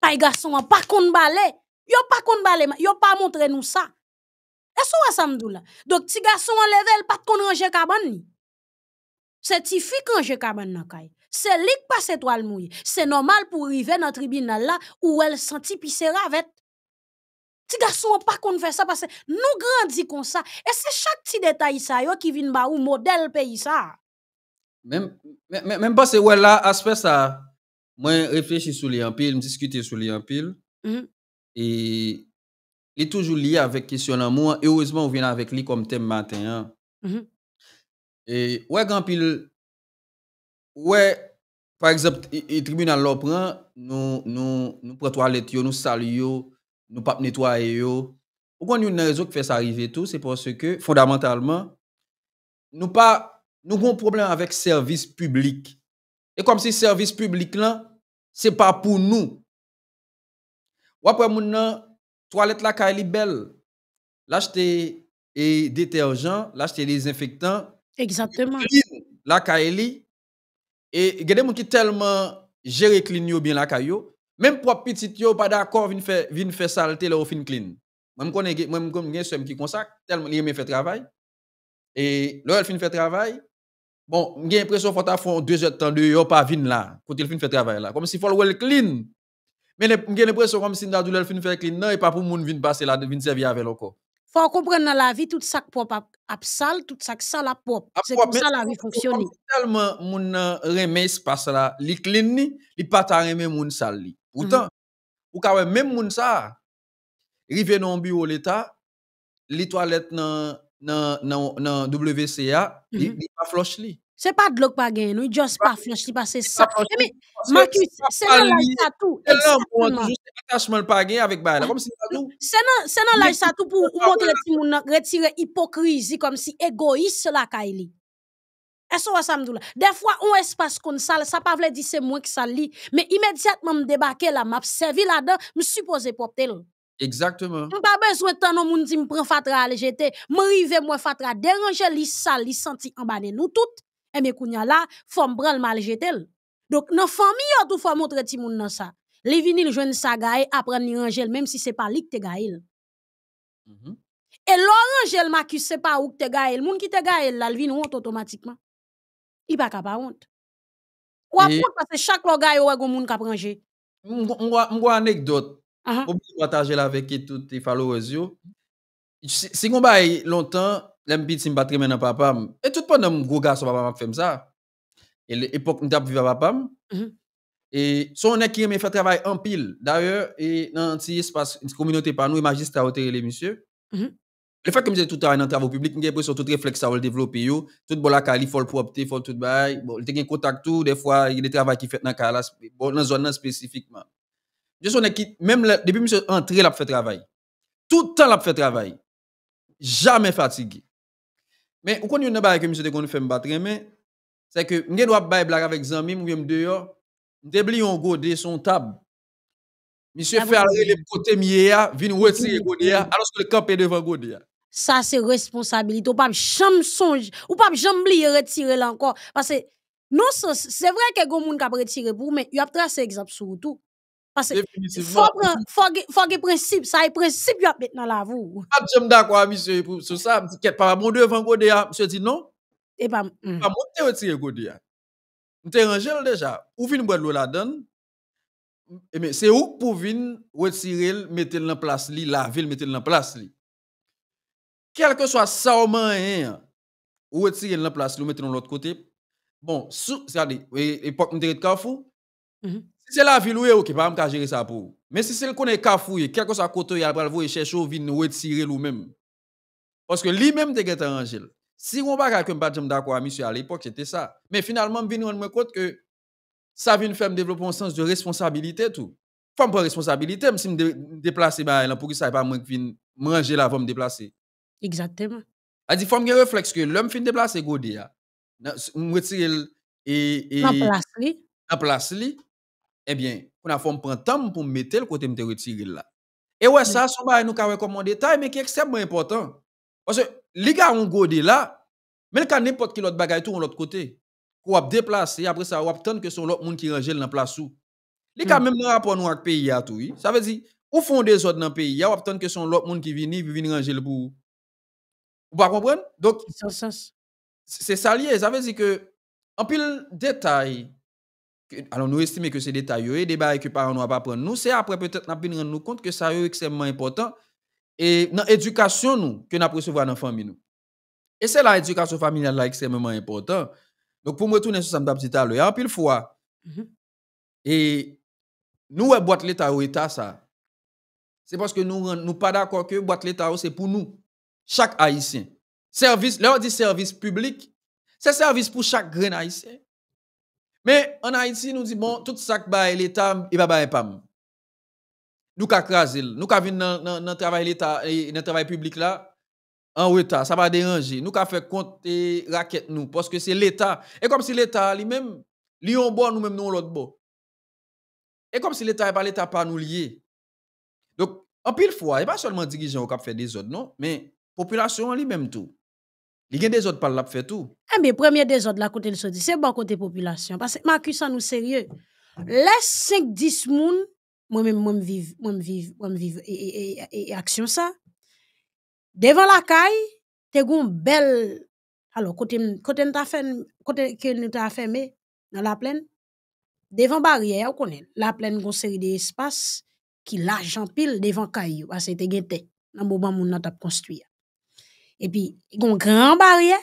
Pay gason an pa kon bali, Yo pas kon balé, yo pas montré nous ça. Et ce que ça me là? Donc ti garçon enlevé, pas kon ranger cabane C'est ti fi ranger cabane nan kay. C'est lui qui passe toile mouillée. C'est normal pour arriver dans le tribunal là où elle senti pisera avec. Ti garçon pas kon faire ça parce que nous grandissons comme ça et c'est chaque petit détail ça yo qui vient ba ou modèle pays ça. Même même parce que ouais là aspect ça moi réfléchis sur les en pile, discuter sur les en pile. -hmm. Et il est toujours lié avec question l'amour. Et heureusement, on vient avec lui comme thème matin. Hein. Mm-hmm. Et ouais, quand pile, ouais, par exemple, le tribunal nous, nous, nous salons, nous saluons, nous pas nettoyons. Pourquoi nous avons raison qui fait ça arriver tout? C'est parce que, fondamentalement, nous pas, nous avons un problème avec service public. Et comme si service public là, c'est pas pour nous. Ou après mon nan, toilette la kaili belle. L'acheter et détergent, l'acheter les infectants. Exactement. Clean la kaili. E et gade mon qui tellement géré clean yo bien la kayo. Même pour petite yo, pas d'accord, vin faire faire saleté le fin clean. Même quand je même quand je suis qui consacre tellement il aime faire travail et là il faire travail bon j'ai l'impression faut ta fond deux heures de temps de yo pas vin là quand il fait travail là comme si faut le clean Men genepre so kom sin da doul el fin fe klin nan e pa pou moun vin base la, vin se vi ave lo ko. Fon kompren nan la vi, tout sak pop ap sal, tout sak sal ap pop, se kon sal la vi fonksyon euh, li. Fon kompren nan la vi, tout sak pop ap sal, tout sak sal ap pop, se kon sal la vi fonksyon li. c'est pas de l'eau pas gagne nous just pas flash qui passe ça mais Marcus c'est dans l'âge ça tout exactement toujours c'est attachement pas gagne avec bail comme si c'est dans c'est dans là ça tout pour montrer petit monde retirer hypocrisie comme si égoïste la caille est-ce que ça me doule des fois on espace comme ça ça pas veut dire c'est moins que ça lit mais immédiatement me débarquer là m'a servi là-dedans me supposer propre Exactement. pas besoin tant non moun di me prend fatra aller jeter. Me rive moi fatra déranger li sale, li senti en banne nous toutes. mè eh kounya la, fòm bral mal jetel. Dok nan fòm yot ou fòm otreti moun nan sa. Li vinil jwen sa gaye apren ni anjel, mèm si se pa lik te gayel. Mm-hmm. E lor anjel ma ki se pa wouk te gayel, moun ki te gayel, la li vin ont otomatikman. I pa kapa ont. Kwa pou kwa se chak lo gaye wè e goun moun kapa anjel. Mwen anekdot, mwen anekdot anjel avè ki touti e falo wè zyo. Se kon bay lontan L'embit si m'battre maintenant papa. Et tout monde mon gros garçon papa fait ça. Et l'époque m'tap vivre papa. Mhm. Et son est qui aime faire travail en pile. D'ailleurs, et dans un espace, une communauté par nous, e magistrat au les monsieur. Le fait que je tout le temps le travail public, nous l'impression que tout flexibles, à développer, tout bon la cali, il faut le il faut tout le Bon, il y a un contact tout, des fois, il y a des travaux qui fait dans la bon, dans zone spécifiquement. Je suis équipe, même depuis que je suis entré, il a fait travail. Tout le temps, il a fait travail. Jamais fatigué. Mais ou connait une bagarre que monsieur te connait faire me battre mais c'est que m'gen doit bail blague avec zami ou même dehors m'déblie on godé son table. Monsieur ah fait aller le côté mia vin retirer godé alors que le camp est devant godé. Ça c'est responsabilité ou pas jamais songe ou pas jamais oublier retirer là encore parce que non c'est vrai que gon gens qui a retiré pour mais il a tracé exemple sur tout. Parce que faut que principe, ça est principe qui a mis dans la roue. Ah, je suis d'accord, monsieur, pour ça. par mon que par mon devant, ah, eh ben, je dis non. Et bien, je ne vais pas te retirer, je dis. Je déjà. Où viennent ce que la donne? Eh c'est où pour venir retirer, mettre en place, li, la ville, mettre en place. Li. Quel que soit ça, ou hein, ou retirer en place, le mettre de l'autre côté. Bon, c'est-à-dire, pas de Carrefour, mm -hmm c'est la ville, où oui, ok, pas m'a gérer ça pour. Mais si c'est le cas, kafouye, quelque chose à côté, il va le chercher, il nous retirer lui-même. Parce que lui-même, te est un Si on pas quelqu'un pas d'accord à monsieur à l'époque, c'était ça. Mais finalement, je me rends compte que ça vient faire développer un sens de responsabilité. tout. Femme pas responsabilité, même si je me déplace, bah, pour que ça ne pas moi qui viens manger là, me déplacer. Exactement. Elle dit, femme, réflexe que l'homme fin de déplacer, Godia. Je me retire et. En place, li. En place, li eh bien, on a fait un temps pour mettre le côté de retirer là. Et ouais, ça, son va bah, nous ka comme un détail, mais qui est extrêmement important. Parce que les gars ont godé là, mais le cas n'importe qui l'autre bagaille tout de l'autre côté. qu'on à déplacer, après ça, on va attendre que son l'autre monde qui range dans la place où. Les gars, hmm. même dans le rapport avec pays, à tout, ça veut dire, où font des autres dans le pays, on va attendre que son l'autre monde qui vient, qui ranger le bout. Vous pas comprendre? Donc, c'est ça lié, ça veut dire que, en pile détail, alors nous estimons que c'est tailles et des bails que parents n'ont pas prendre nous c'est après peut-être nous rendre compte que ça est extrêmement important et dans l'éducation nous que nous recevoir dans la famille nous et c'est l'éducation familiale là extrêmement important donc pour me retourner sur ça petit à fois mm-hmm. et nous on boîte l'État État ça c'est parce que nous nous pas d'accord que boîte l'État c'est pour nous chaque haïtien service leur dit service public c'est service pour chaque grain haïtien mais en Haïti, nous disons, bon, tout ça que baille l'État, il va être PAM. Nous ka krasil, nous ka vin dans le travail l'État, un travail public là, en retard, ça va déranger. Nous ka fait et raquette nous, parce que c'est l'État. Et comme si l'État lui-même, lui on bon, nous-mêmes nous l'autre bon. Et comme si l'État n'est pas l'État pas nous lier Donc, en pile fois, et pas seulement dirigeant qui fait des autres, non, mais population lui-même tout. Il y a des autres par là faire tout. Eh bien, premier autres, la côté le sodi, c'est bon côté population parce que Marcus en nous sérieux. Les 5 10 moun moi-même moi me vive moi me vive moi me vive et, action ça. Devant la caille, t'es gon belle alors côté côté fait côté que nous t'a fermé dans la plaine. Devant barrière, on connaît. La plaine une série d'espaces qui largent pile devant caille parce que t'es guetté dans moment moun a construit et puis ils ont grand barrière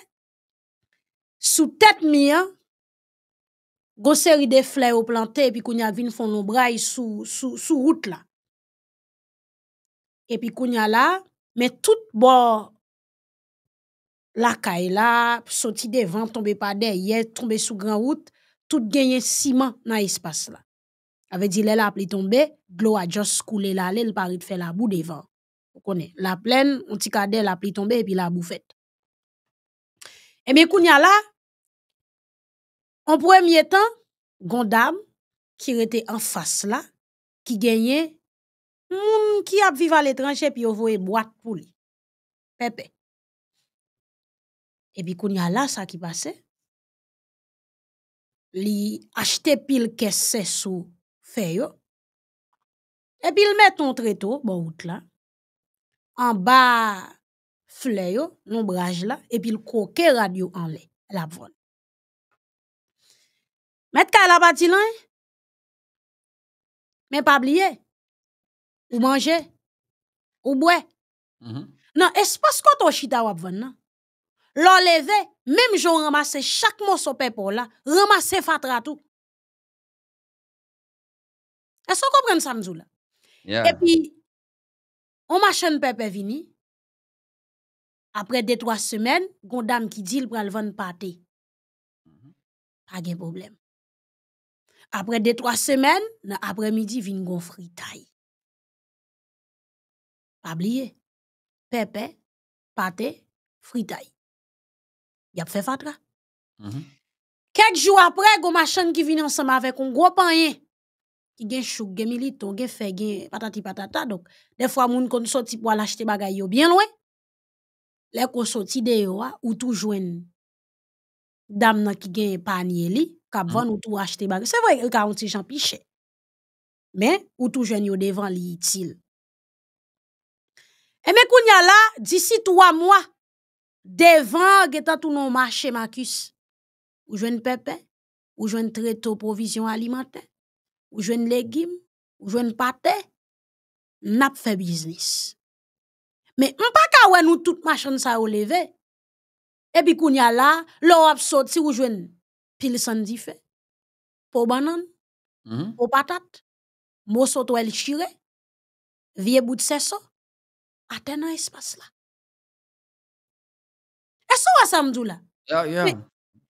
sous tête mien une série de fleurs plantées et puis qu'on y a vinn font nos braille sous sous sous route là et puis qu'on y a là mais tout bon la caille là des devant tombé par derrière tombé sous grand route tout gagné ciment dans espace là avait dit là la tombé l'eau a juste couler là elle paraît de faire la boue devant vous connaissez, la plaine, on petit cadet, la pli tombée, et puis la bouffette. Et eh bien, Kounia là, en premier temps, Gondame, qui était en face là, qui gagnait, qui a vivre à l'étranger, puis on voyait boîte pour lui. Pepe. Et puis, Kounia là, ça qui passait, li achete pil et puis il met ton tréto bon out là en bas fleyo l'ombrage là et puis le croquet radio en l'air la vol met ka la bati mais pas oublier ou manger ou boire mm mm-hmm. pas non espace quand on chita wap vann non l'enlever même j'en ramasse chaque morceau pepo là ramasse fatra tout est-ce qu'on comprend ça Mzoula et puis on machine pepe vini. Après deux trois semaines, gon dame qui dit le pral vendre pâté. Mhm. Pas de problème. Après deux trois semaines, dans après-midi vinn gon fritaille. Pas oublié. Pepe, pâté, fritaille. Y a fait fatra. Mhm. Quelques jours après, gon un qui vient ensemble avec un gros panier qui gen chouk, gen militon, gen fe, gen patati patata. Donc, fois, moun kon soti pou l'acheter bagay yo bien loin. le kon soti de yo ou tout jouen dame nan ki gen panye li, kap van mm. ou tout acheter bagay. Se vrai, il ka onti jan piche. Mais, ou tou jouen yo devan li itil. Et me koun ya la, mois, 3 mois, devan getan tou nou marché, makus. Ou jouen pepe, ou très tôt provision alimentaire. ou jwen legim, ou jwen patè, nap fè biznis. Me mpa ka wè nou tout machan sa ou leve, e bi koun ya la, lò ap sot si ou jwen pil sondife, pou banan, mm-hmm. pou patat, mò sot wè lichire, vie bout se so, a ten an espas la. E so wa samdou la? Ya, ya.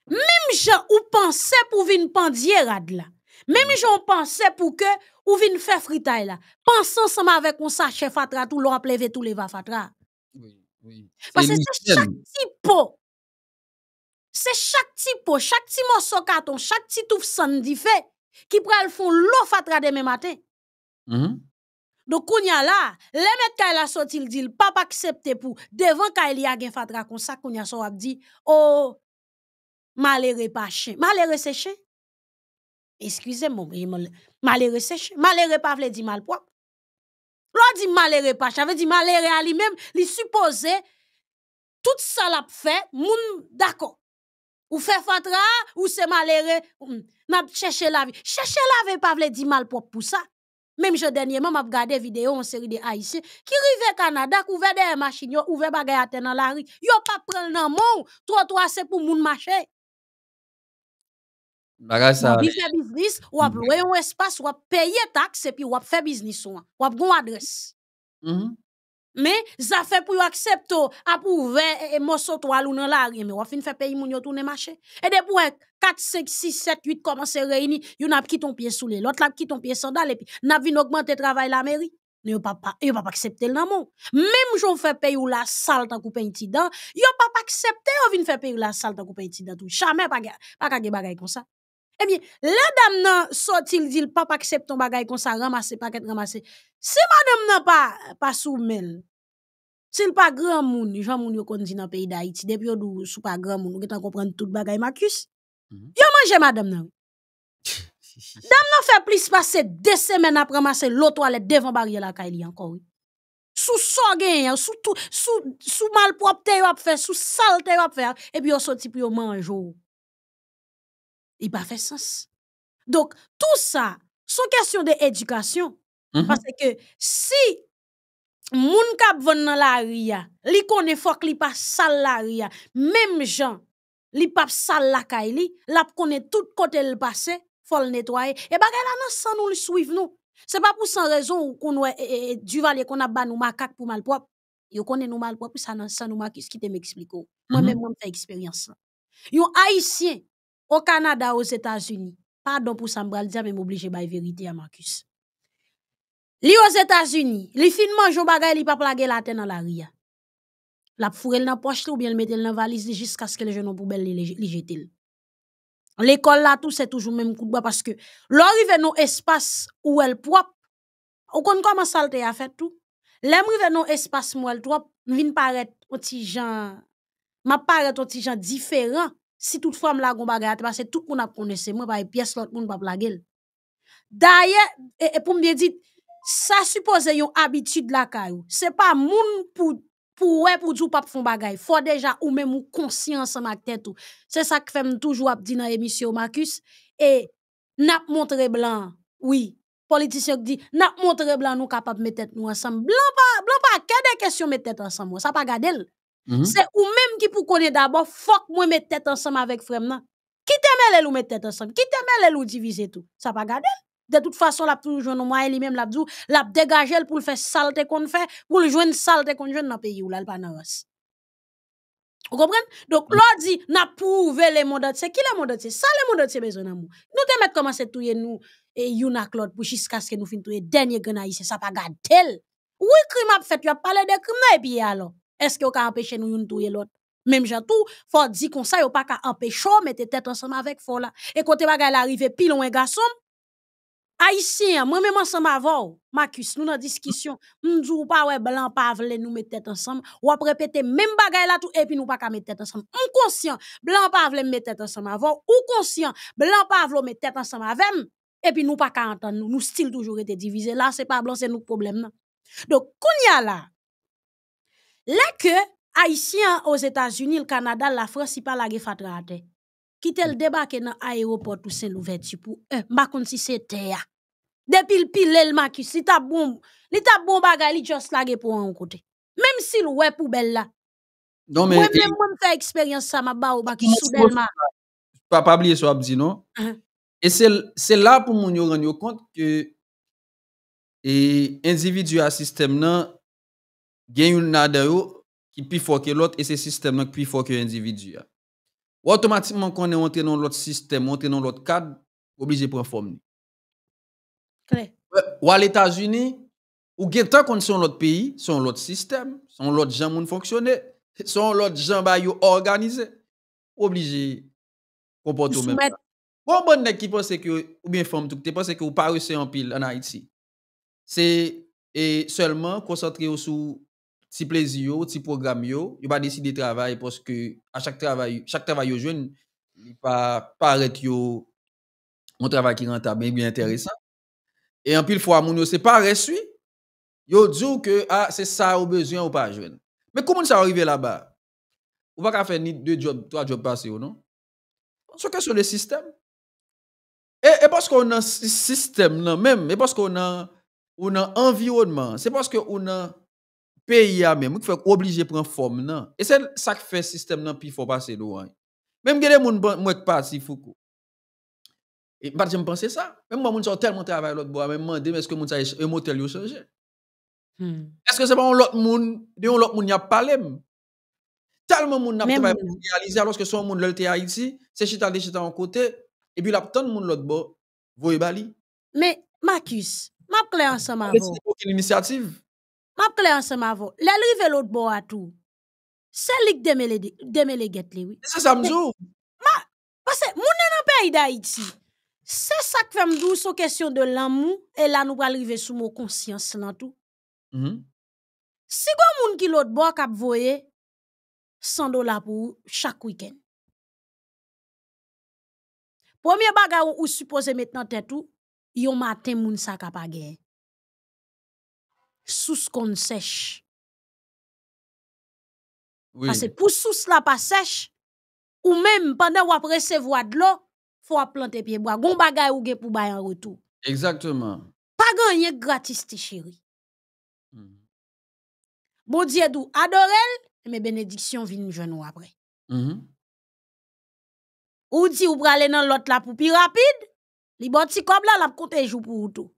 Mem jè ou panse pou vin pandye rad la, Même mm. j'en pensais pour que ou vienne faire fritaille là. Pense ensemble avec un sachet fatra tout l'on a plevé tout les va fatra. Oui, oui. Parce que c'est chaque petit C'est chaque petit chaque petit morceau carton, chaque petit touffe sandi fait qui pral font l'eau fatra demain matin. Mm-hmm. Donc, on y a là, les il qui la sorti, ils disent, pas accepte pour, devant qu'il y a un fatra comme ça, qu'on y a dit, oh, malheureux pas chien. Malheureux c'est chien. Excusez-moi, malheureux sèche. Malheureux pas vle di malpropre. L'on dit malheureux pas, J'avais dit dire malheureux à lui-même, lui supposé tout ça l'a fait, moun d'accord. Ou fait fatra, ou c'est malheureux, hmm, n'a cherché la vie. Cherché la vie pas vle mal malpropre pour ça. Même je dernièrement, m'a regardé vidéo en série des Haïtiens qui au Canada, couvert des machines, ouvert bagay à dans la rue. Yo pas prendre nan monde. toi toi c'est pour moun marcher. Bagay business, Ou mm. un un espace, loue yon espas, taxe, et puis ou wap fè business ou an. Wap goun adres. Mm -hmm. Me, za fè pou yon aksepto ap ouve e, e mosot wal ou nan la reme. Wap fin fè peyi moun yo toune mache. Et de 4, 5, 6, 7, 8 commencer réuni, yon a quitté ton sous soule, l'autre la ap pied ton pied sandal, epi nap vin augmente travail la mairie. Ne yo pa yon pas accepter l'amour même l nan moun. ou la salle dans couper un titan, yon papa pas ou yo faire fè la salle dans couper un titan tout. Jamais pas pa kage bagay comme ça. Ebyen, eh la dam nan sotil di l pap aksepton bagay kon sa ramase, paket ramase, se ma dam nan pa pa sou men, se l pa gran moun, jan moun yo konzi mhm. nan peyi da iti, dep yo sou pa gran moun, yo getan kompren tout bagay makus, yo manje ma dam nan. Dam nan fe plis pase de semen ap ramase lo toalet devan bari la kaili ankon. Sou sogen, sou malprop te yo ap fe, sou sal te yo ap fe, epi yo sotil pi yo manjou. il pas fait sens. Donc tout ça, son question de éducation, mm-hmm. parce que si moun kap ven nan la ria, li konen fok li pa sal la ria, Même jan, li pap sal la kay li, lap konen tout kote le pase, fol nettoyer. Et bagay la nan san nou li suiv nou. Se pa pou sans raison ou kon wè e, e, duval e kon a ban nou makak pou malprop. Yo konen nou malprop, sa nan nous nou makis ki te qui t'explique mm -hmm. même mwen fè eksperyans Yon haïtien au Canada, aux États-Unis, pardon pour ça, je mais m'oblige à vérité à hein, Marcus. Li aux États-Unis, li fin mange bagay li pa plage la tête dans la ria. La fourrel nan poche ou bien le mettre dans valise jusqu'à ce que les jeunes poubelle li, jetel. L'école là tout c'est toujours même coup de bois parce que l'arrive nous espace où elle propre ou kon comment ça a fait tout. L'arrive nous espace où elle propre m'vin paraître un petit gens m'a paraître un petit gens différent si toutefois me gon bagay parce que tout le monde a connaissé moi par pièce l'autre monde pas blaguer. D'ailleurs et, pour me dire ça suppose une habitude la caillou. C'est pas moun pour pour ouais pour dire pas font bagaille Faut déjà ou même ou conscience en tête C'est ça que fait toujours ap dit dans émission Marcus et n'a montré blanc. Oui, politicien dit n'a nap blanc nous capable mettre metet nous ensemble blanc pas blanc pas kede kesyon mettre ensemble Ça sa ça pas l. Mhm. C'est ou même qui pour connaître d'abord, fuck moi mette tête ensemble avec fremna Qui t'aime elle ou mette tête ensemble? Qui t'aime elle ou diviser tout? Ça pas garder. De toute façon, la toujours jouer moyen lui-même la dou, la dégager pour le faire saleté qu'on fait, pour le joindre saleté qu'on joue dans pays ou là pas panaras. Vous comprenez? Donc, mhm. lord dit, n'a prouvé les mondes c'est qui les mondes c'est ça les mondes c'est besoin d'amour. Nous te mettre commencer touyer nous et Yuna Claude pour jusqu'à ce que nous finissions touyer dernier c'est ça pas garder. Oui, crime a fait, tu as parlé de crime et puis alors. Est-ce qu'on a empêché nous une touille l'autre? Même j'ai tout, faut dire qu'on ça, pas qu'à empêcher, mais tête ensemble avec faut Et quand t'es bagaille arrivé pile et garçon, haïtien, moi même ensemble avant, Marcus, nous dans discussion, m'dou pas ouais blanc pas nous mettre tête ensemble, ou à répéter même bagaille là tout, et puis nous pas qu'à mettre tête ensemble. On conscient, blanc pas vle mettre tête ensemble avant, ou conscient, blanc pas vle mettre tête ensemble avec, et puis nous pas qu'à entendre nous, nous style toujours été divisé. Là, c'est pas blanc, c'est nous problème. Donc, qu'on y a là, Lè ke, Aisyen o Zetazuni, l Kanada, la Fransipal a ge fatra ate. Kite l debake nan aeroport ou se louveti pou eh, bakon si se te ya. Depil pil lèl maki, si ta bomb ni ta bomba gali jos la ge pou an kote. Mem si l wè pou bel la. Non, wè mwen mwen fè eksperyans sa maba ou baki sou bel ma. Pwa pabliye sou abdi, non? E sel la pou moun yo ranyo kont ke e, individu a sistem nan gen yon nadè yo ki pi fòkè lòt e se sistem nan ki pi fòkè yon individu ya. Ou otomatikman konè yon entè nan lòt sistem, entè nan lòt kad, oblijè pren fòm nou. Ou al Etas-Uni, ou gen tan konè son lòt pi, son lòt sistem, son lòt jan moun fòksyonè, son lòt jan bayou organize, oblijè kompòt ou mèm. Kon bon nek ki pòsè ki ou mè fòm tòk, te pòsè ki ou parè se yon pil an Haiti. Se, e, selman, konsantre yo sou si plaisir, si programme, yo, yo décider de travailler parce que à chaque travail, chaque travail yo jeune, il pas paraître yo un travail qui rentable bien intéressant. Et en pile fois moun yo c'est pas reçu. Yo dit que ah, c'est ça au besoin ou pas jeune. Mais comment ça arrive là-bas Ou pas faire ni deux jobs, trois jobs passés e, e ou non C'est question le système. Et, et parce qu'on a un système là même, et parce qu'on a un environnement, c'est parce qu'on a Peye a men, mwen fwek oblije pren form nan. E se sak fe sistem nan pi fwe pase do an. Men mwede moun mwen pati fwek. E mwen pati jen mpense sa. Men mwen mwen chan tel mwen te avay lout bo. Men mwen deme eske mwen te motel yo chanje. Hmm. Eske se pa mwen lout moun, de yon lout moun yap pale mwen. Tel mwen moun nap te avay moun realize aloske son moun lout te a iti, se chita de chita an kote, e bi lap ton moun lout bo, voye bali. Men, Markus, map kleyan sa mwen bo? Mwen te se fokil inisiativ? Ma ple ansen ma vo, lè lrive lout bo atou, se lik deme le get liwi. Se sa samzou? Ma, pase, moun nenan pe aida iti, se sa kve mdou sou kesyon de lan mou, e lan nou pa lrive sou mou konsyans nan tou. Mm-hmm. Si gwa moun ki lout bo ak ap voye, 100 dola pou chak wiken. Pwemye baga ou suppose metnan tetou, yon maten moun sa kap agye. sous qu'on sèche. Parce que pour sous la pas sèche, ou même pendant qu'on recevoir de l'eau, faut planter pied bois. Gon bagay ou gen pour bay en retour. Exactement. Pas gagner gratis chérie chéri. Hmm. Bon Dieu dou adorel, mes bénédictions viennent jeune après. Mm Ou di ou aller dans l'autre là pour plus rapide, li bon ti comme là l'a compter jour pour tout.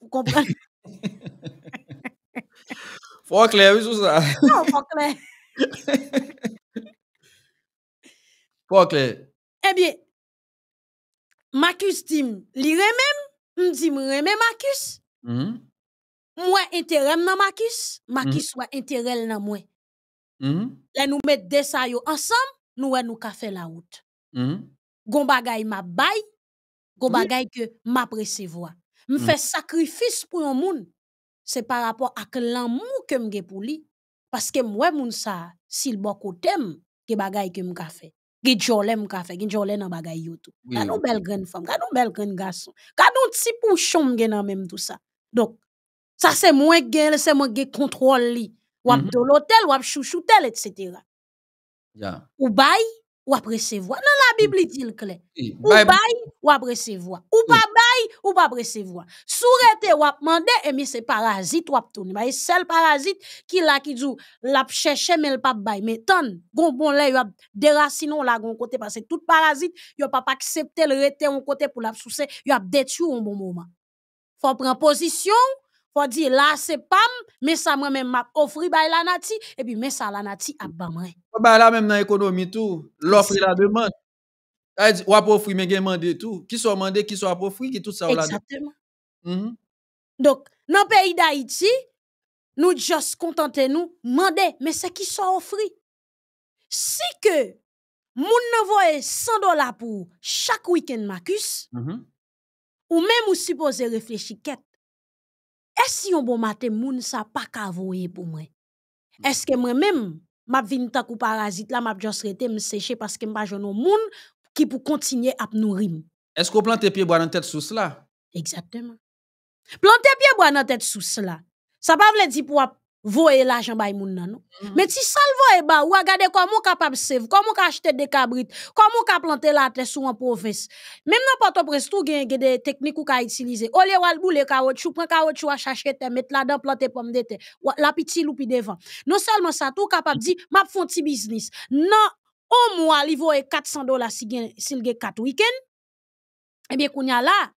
Vous comprenez [laughs] [laughs] Fokle, mi sou sa non, Fokle [laughs] Fokle Ebyen eh Makis dim li remen Mdim remen Makis hmm? Mwen enteremen na Makis Makis hmm? wè enterelen na mwen hmm? Lè nou met desay yo ansam Nou wè nou kafe la wout Gon bagay ma bay Gon bagay ke ma presevoa me mm. sacrifice pour un monde, c'est par rapport à l'amour que me pour lui. Parce que moi, moun ça, s'il bon côté, que bagay que me fait. Qui jolé me fait, qui jolé dans bagay yo tout. Oui. Kadon belle grande femme, kadon belle grande garçon, kadon petit pouchon me dans même tout ça. Donc, ça c'est moi gen, c'est moi qui contrôle li. Ou mm -hmm. de l'hôtel, ou chouchoutel, etc. Yeah. Ou bay, ou recevoir. Non, la Bible dit le clé. Ou bay, ou c'est voix. Ou pas mm. bail ou pas c'est vous. rete ou ap mande, et eh mi parasite ou ap bah, mais le parasite sel parazit qui la qui djou, la cherche mais le pas pap bay. Mais ton, gon bon le, yop ap ou la gon kote, que tout parasite, yop pa accepte le rete ou côté pour la ap yop a ou un bon moment faut prendre position faut dire là c'est pam, mais ça, moi-même, m'a ofri bah, la nati, et puis mais ça la nati moi. pas bah, là même dans l'économie tout. L'offre, et la demande. Elle dit, ou approfri, mais il mandé tout. Qui soit mandé, qui soit approfri, qui tout ça. Exactement. Mm-hmm. Donc, dans le pays d'Haïti, nous juste contentons nous, mandé, mais c'est qui soit offri. Si que, moun n'envoie 100 dollars pour chaque week-end, Marcus, mm-hmm. ou même ou supposé réfléchir, est-ce si un bon matin, moun ça pas qu'à voyer pour moi? Mm-hmm. Est-ce que moi-même, ma vin ta parasite là, ma juste rete me sécher parce que m'a jeune au moun qui pour continuer à nourrir. Est-ce qu'on plante pied bois dans tête sous cela? Exactement. Planter pied bois dans tête sous cela. Ça pas veut dire pour voyer l'argent bay moun nan non. Mm-hmm. Mais si ça le voye ba ou regarder comment capable save, comment peut acheter des cabrites, comment ka planter la terre sous en province. Même n'importe port au tout gagne des techniques ou ka utiliser. Au lieu wal bouler caoutchouc, prend caoutchouc à chercher terre, mettre là dedans planter pomme de terre. La petite loupi devant. Non seulement ça tout capable mm-hmm. dit m'a font petit business. Non au moins, il vaut 400 dollars s'il si y a 4 week-ends. Eh bien, qu'on y a là,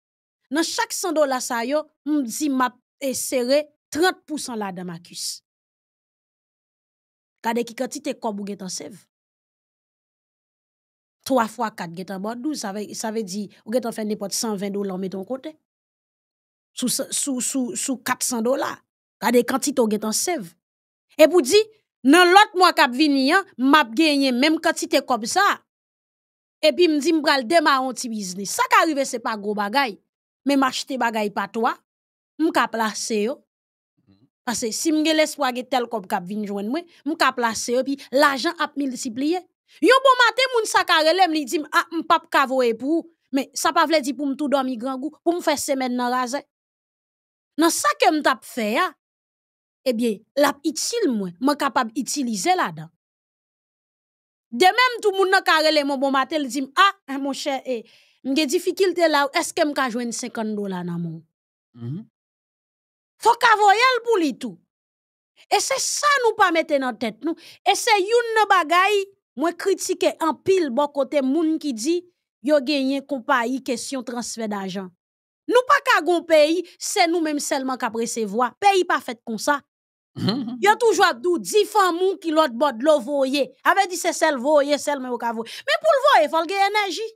dans chaque 100 dollars, ça yo, on dit m'a serré 30% là dans ma cuisse. Kade ki quantité vous ou en sève. 3 fois 4 en bon 12, ça veut, ça veut dire, ou getan fait n'importe 120 dollars, mettons côté. Sous, sous, sous, sous 400 dollars. Kade quantité ou en sève. Et pour dire, Nan lot mwa kap vini an, m ap genye menm katite kop sa. E pi m zim bral dema an ti biznis. Sa ka rive se pa gro bagay. Menm achete bagay pa toa. M ka plase yo. Si m gen les wage tel kop kap vini jwen mwen, m ka plase yo. Pi l ajan ap misipliye. Yo bon mate moun sa ka relem li zim ap ah, m pap kavowe pou. Menm sa pa vle di pou m tou do mi gran go. Pou m fe semen nan razen. Nan sa ke m tap fe ya. eh bien, la utile moi, moi capable d'utiliser là-dedans. De même tout le monde quand relé mon bon matin, il dit ah hein, mon cher et eh, j'ai difficulté là, est-ce que je joindre 50 dollars dans mon? Mm -hmm. Faut qu'avoyer le lui tout. Et c'est ça nous pas mettre dans tête nous. Et c'est une bagaille moi critiquer en pile bon côté monde qui dit yo gagné compagnie question transfert d'argent. Nous pas qu'à pays, c'est nous même seulement qu'à recevoir. Pays pas fait comme ça a mhm. toujours dou 10 femmes qui ki l'autre bord de l'eau dit c'est celle voyer celle mais ou ka Mais pour le Il faut gagner énergie.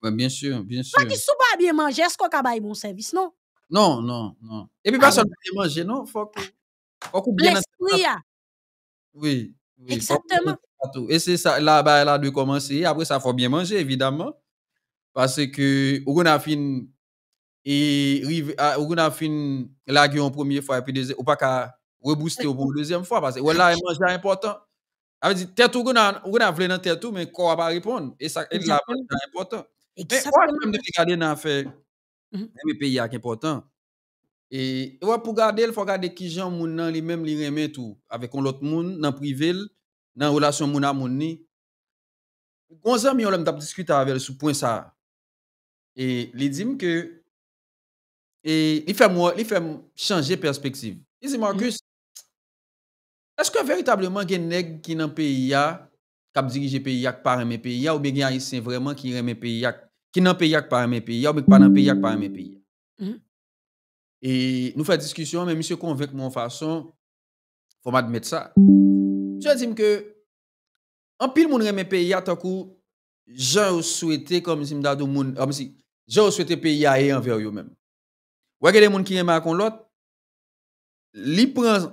Ouais, bien sûr, bien sûr. faut qui sou pas bien manger, est-ce qu'on ka bay bon service, non? Non, non, non. Et puis pas ah bien manger, non? Faut que faut que bien ah. Oui. Oui. Exactement. Et c'est ça là bas là de commencer, après ça faut bien manger évidemment. Parce que ou on fin et ah, ou bout d'un fin la qui en première fois et puis deuxième ou pas qu'à rebooster pour deuxième fois. Parce que voilà, là, il mange important. Ça veut tête ou on a voulu dans tête mais quoi pas répondre. Et ça, et la c'est important. Mais moi, même de regarder dans fait, mm-hmm. même pays est important. Et ouais, pour garder, il faut garder qui gens moun nan li même li remet tout avec l'autre, autre monde privé, dans relation moun à moun ni. Gonzam, on l'a discuté avec ce point ça. Et li dit que et il fait moi, il fait changer perspective. Il dit Marcus, est-ce que véritablement, il y a des gens qui sont dans le pays, qui dirigent le pays, qui parlent de pays, ou bien y a des gens vraiment qui sont dans le qui sont dans le pays, qui pays, ou bien qui parlent de pays, qui parlent de pays? Et nous faisons discussion, mais monsieur convainc mon façon, faut m'admettre ça. Je dis que, en pile, mon remet pays, à tant que j'en souhaité, comme si m'dadou monde, comme si j'en souhaité pays à envers eux-mêmes. Ou est-ce que les gens qui remet à l'autre, li prennent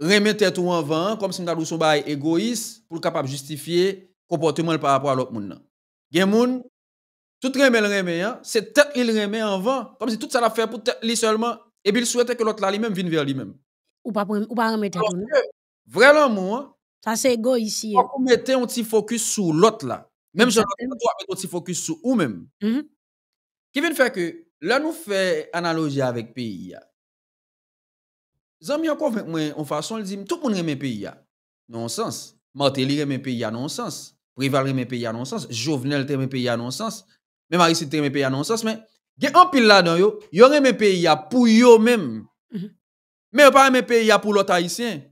remettre tout en avant comme si nous avons son bail égoïste pour capable justifier comportement par rapport à l'autre monde. Gen tout remettre le remet c'est tête il remet hein, en avant comme si tout ça l'a fait pour lui seulement et puis il souhaitait que l'autre là lui-même vienne vers lui-même. Ou pas ou pas remettre tout. Vrai l'amour hein, ça c'est égoïste. Hein. On mettait un petit focus sur l'autre là. Même si on mettre un petit focus sur ou même mm-hmm. Qui vient faire que là nous fait analogie avec pays Zanmi an konvenk mwen, on fason li di, tout moun reme peyi ya. Non sens. Martelly reme peyi ya non sens. Prival reme peyi ya non sens. Jovenel reme peyi ya non sens. Men Marisit reme peyi ya non sens. Men gen an pil la dan yo, yo reme peyi ya pou yo men. Mm -hmm. Men yo pa reme peyi ya pou lot haisyen.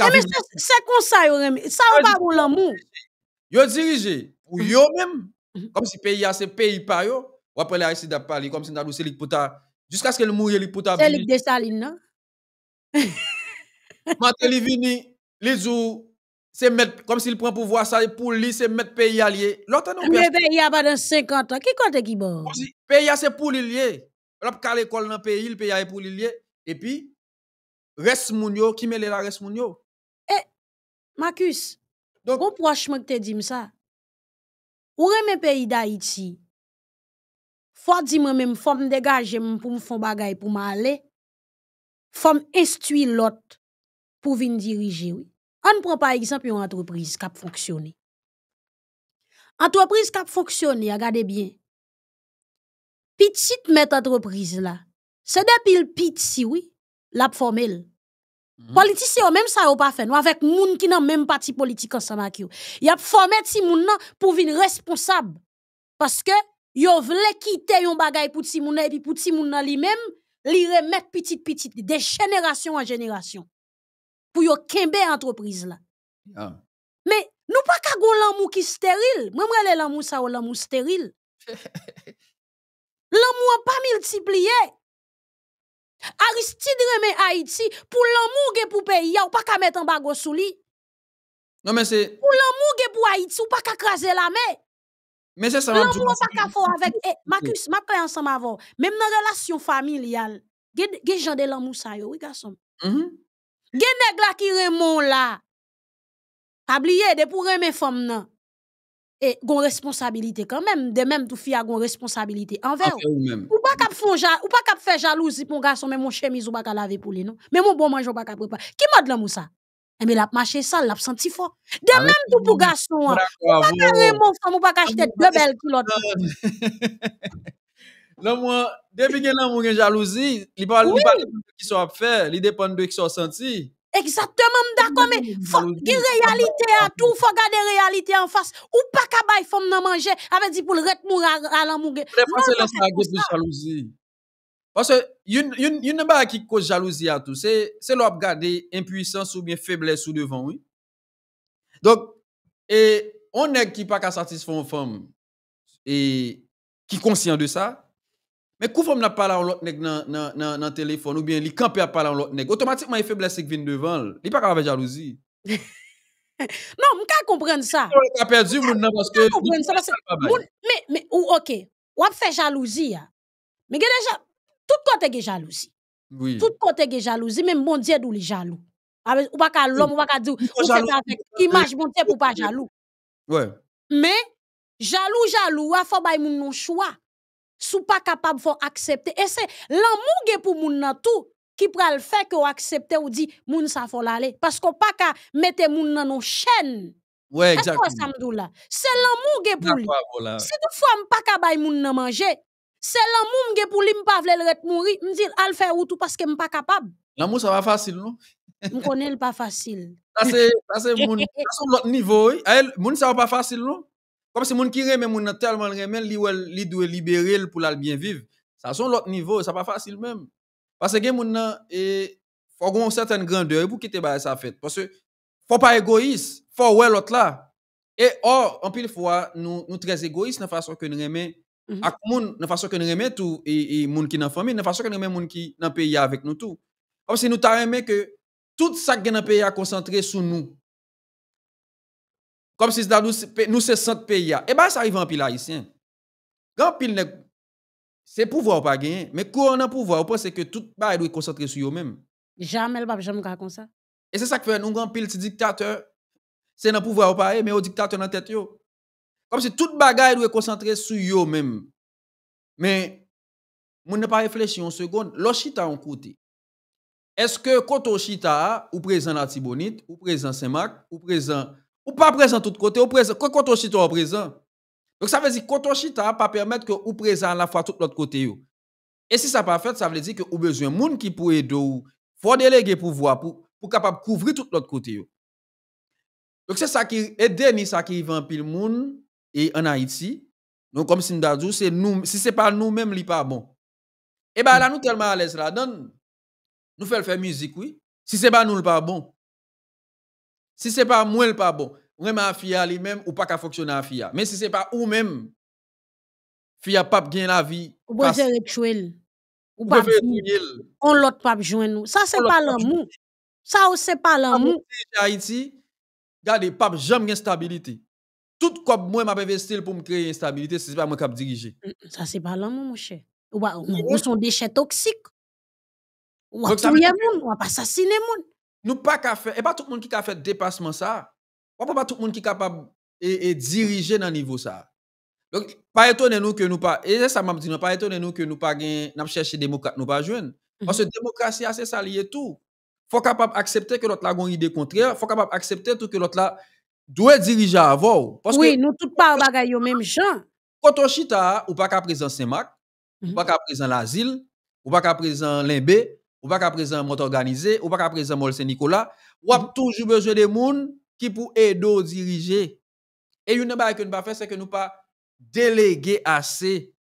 Men se kon sa yo reme, sa yo pa ou lan moun. Yo dirije pou yo men. Mm Kom si peyi ya se peyi pa yo. Wapre la haisyen da pali, kom si nan dou se lik pouta. Juska se ke l mouye lik pouta. Se lik desaline nan. [laughs] Matè li vini Li zou Kom si li pren pou vwa sa Pou li se met peyi alye Mwen peyi a badan 50 an Kiko te ki bon Peyi a se pou li liye Lop kal ekol nan peyi E pi Res moun yo Makis Goun prochman ki te dim sa Ou reme peyi da iti Fwa di mwen men Fwa m de gaje m pou m fon bagay Pou m ale fòm estui lot pou vin diriji wè. An prè pa egisamp yon antwopriz kap fonksyoni. Antwopriz kap fonksyoni, agade bien. Pitit met antwopriz la, se depil pit si wè, la p fòm el. Hmm. Politisi yo mèm sa yo pa fè, nou avèk moun ki nan mèm pati politi konsama ki yo. Ya p fòm et si moun nan pou vin responsab, paske yo vle kite yon bagay pou ti moun nan, epi pou ti moun nan li mèm, li remet petit petit, de générations en génération pour yo kembe entreprise là ah. mais pas pas pa l'amour qui stérile. stérile. mwen mwen l'amou sa ou l'amour stérile [laughs] L'amour pas pas multiplié. Aristide remet Haïti pour l'amour ge pou pays, ou pas ka met en bago sous li. Non mais c'est pour l'amour ge pou Haïti ou pas ka craser la mer Men se sanan tou moun sa. Lè moun wapakafo avèk. E, Makus, mapè ansan m'avò. Mè mè nan relasyon familial, gen jande lè moun sa yo, wè gason. Mh-mh. Gen neg la ki remon la. Abliye, depou reme fòm nan. E, goun responsabilite kèmèm. De mèm tou fia goun responsabilite. Anver. A fè ou mèm. Ou pa kap fè jalouse ipon gason, mè moun chemiz ou baka lave pou lè, non? Mè moun bon manj ou baka prepa. Ki mòt lè moun sa? Mais eh la marché ah hein. ça l'a senti fort de même tout pour garçon pas carré mon femme pas acheter deux belles culottes là [laughs] moi depuis que l'amour mon jalousie il parle il pas de qui soit fait il dépend de qui soit senti Exactement, d'accord, mais mmh, faut une réalité à tout, faut garder réalité en face. Ou pas qu'à bail, faut manger. avait dit pour le retour à l'amour. Mais c'est la jalousie. Parce que une, une, pas qui cause jalousie à tout, c'est l'op garder impuissance ou bien faiblesse ou devant, oui. Donc, et on est qui pas qu'à satisfaire une femme et qui conscient de ça. Mais quand femme n'a pas l'autre nèg dans dans téléphone ou bien li camper à parler l'autre nèg, automatiquement il faiblesse qui vient devant, il pas capable jalousie. [laughs] non, je comprendre ça. pas a perdu mon ne parce que comprendre ça mais mais ou OK, ou fait jalousie. Hein. Mais déjà tout côté gè jalousie. Oui. Tout côté gè jalousie, même bon Dieu d'où les jaloux. Awe, ah ben, ou baka l'homme, ou baka dire, ou pas ta fek. Imaj bon Ouais. mais jaloux jaloux, à fò bay moun non choix. Sou pas capable faut accepter, et c'est l'amour gè pour moun nan tout, qui pral fait que ou ou dit moun sa l'aller. Parce qu'on pas ca mette moun nan non chaîne. Ouais, exactement. c'est l'amour gè pour lui. c'est moun fois pou li. Se tou bay moun nan manger. C'est l'amour que pour lui pas vle ret mouri, me dit al faire ou tout parce que suis pas capable. L'amour ça va facile non Je [laughs] connais le pas facile. Ça c'est ça c'est mon l'autre niveau. Elle mon ça va pas facile non Comme c'est mon qui remet mon tellement remet li wel li doit libérer pour la bien vivre. Ça son l'autre niveau, ça pas facile même. Parce que mon nan et faut une certaine grandeur pour quitter ba ça fait parce que faut pas égoïste, faut ouais l'autre là. Et or en pile fois nous nous très égoïstes la façon que nous aimons -hmm. Ak moun nan fason ke nou reme tou e, e moun ki nan fami, nan fason ke nou nou ta ke tout ce gen nan peyi ya konsantre sou nou. nous si nou, nou se sent peyi ya. E ba sa arrive en pil haisyen. Gan pil se pouvo ou pa gen, men kou an an ou se ke tout ba e dwe konsantre sou yo men. Jamel bab Et ka ça E se sa fe nou gan pil ti se nan pouvo ou pa e, men ou yo. Comme si tout bagaille doit concentrer sur yo même. Mais, moun ne pas réfléchir en seconde, Loshita en côté. Est-ce que Koto chita ou présent la Tibonite, ou présent Saint-Marc, ou présent, ou pas présent tout côté, ou présent, quand on ou présent. Donc ça veut dire que Shita pas permettre que ou présent à la fois tout l'autre côté Et si ça pas fait, ça veut dire que ou besoin moun qui pour aider ou, faut déléguer pouvoir pour, pour capable couvrir tout l'autre côté Donc c'est ça qui aide ni ça qui vend pile moun et en Haïti. Donc, comme si nous c'est nous, si c'est pas nous-mêmes, n'est pas bon. eh bien là, nous tellement à l'aise là-dedans, nous faisons faire musique, oui. Si n'est pas nous, le pas bon. Si ce n'est pas moi, le pas bon. Vraiment, FIA lui-même ou pas qu'à fonctionner à FIA. Mais si ce n'est pas ou même, FIA pas gagne la vie. Ou pas faire actuel. Ou pas On l'autre pas joindre Ça, ce n'est pas l'amour. Ça, ce n'est pas l'amour. Haïti, regardez, pas jamais stabilité. Tout comme moi, m'a investi pour me créer instabilité c'est pas moi qui dirigé. Mm, mm, ça, c'est pas l'amour, mon cher. Ou, ou, sont déchets toxiques. On à tuer monde. ou va assassiner monde Nous pas qu'à faire, et pas tout le monde qui a fait dépassement ça. Ou pas tout le monde qui est capable et, diriger dans niveau ça. Donc, pas étonné nous que nous pas, et ça m'a dit, pas étonné nous que nous pas gain, n'a démocrate, nous pas jeunes. Parce que mm-hmm. démocratie, c'est ça lié tout. Faut capable accepter que l'autre là a une idée contraire, faut capable accepter tout que l'autre là doit diriger avant. Parce oui, nous tout pas bagaille yo même gens. Quand on chita, ou pas qu'à présent Saint-Marc, ou mhm. pas qu'à présent l'asile, ou pas qu'à présent Limbé, ou pas qu'à présent mot organisé, ou pas qu'à présent Mol Saint-Nicolas, ou a mhm. toujours besoin de monde qui pour aider diriger. Et une bagay que nous pas faire c'est que nous pas déléguer assez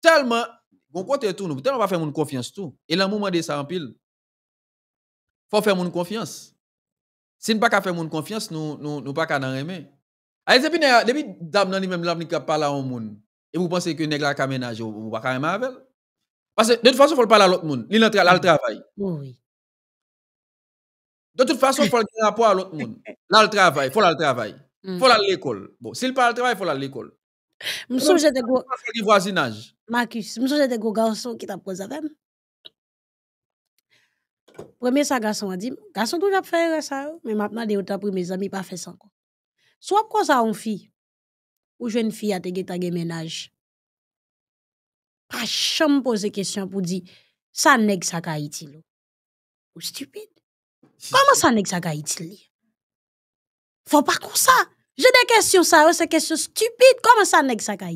tellement bon côté tout nous tellement pas faire mon confiance tout. Et là moment de ça en pile. Faut faire mon confiance. Sin pa ka fè moun konfians, nou pa ka nan remè. Aè, zèpi nè, zèpi dam nan ni mèm lèm ni ka pala ou moun. E mwou panse ki nèk la kamenaj ou wakarèman avèl. Pase, de tout fason, fol pala lout moun. Li lantre, lal travay. Mwou, oh, wè. De tout fason, fol gen rapo al lout moun. Lal travay, fol mm. bon, al travay. Fol al l'ekol. Bo, sil pal travay, fol al l'ekol. Mwou, mwou, mwou. Mwou, mwou, mwou. Mwou, mwou, mwou. Mwou, mwou, mwou. Premier ça, garçon a dit, garçon toujours faire ça, mais maintenant, des autres mes amis pas fait ça encore. Soit quoi ça, on fille, ou jeune fille a te guetter ménage. Pas me poser question pour dire, ça nèg ça ka Ou stupide. Comment ça nèg ça ka Faut pas comme ça. J'ai des questions ça, c'est question stupide. Comment ça nèg ça ka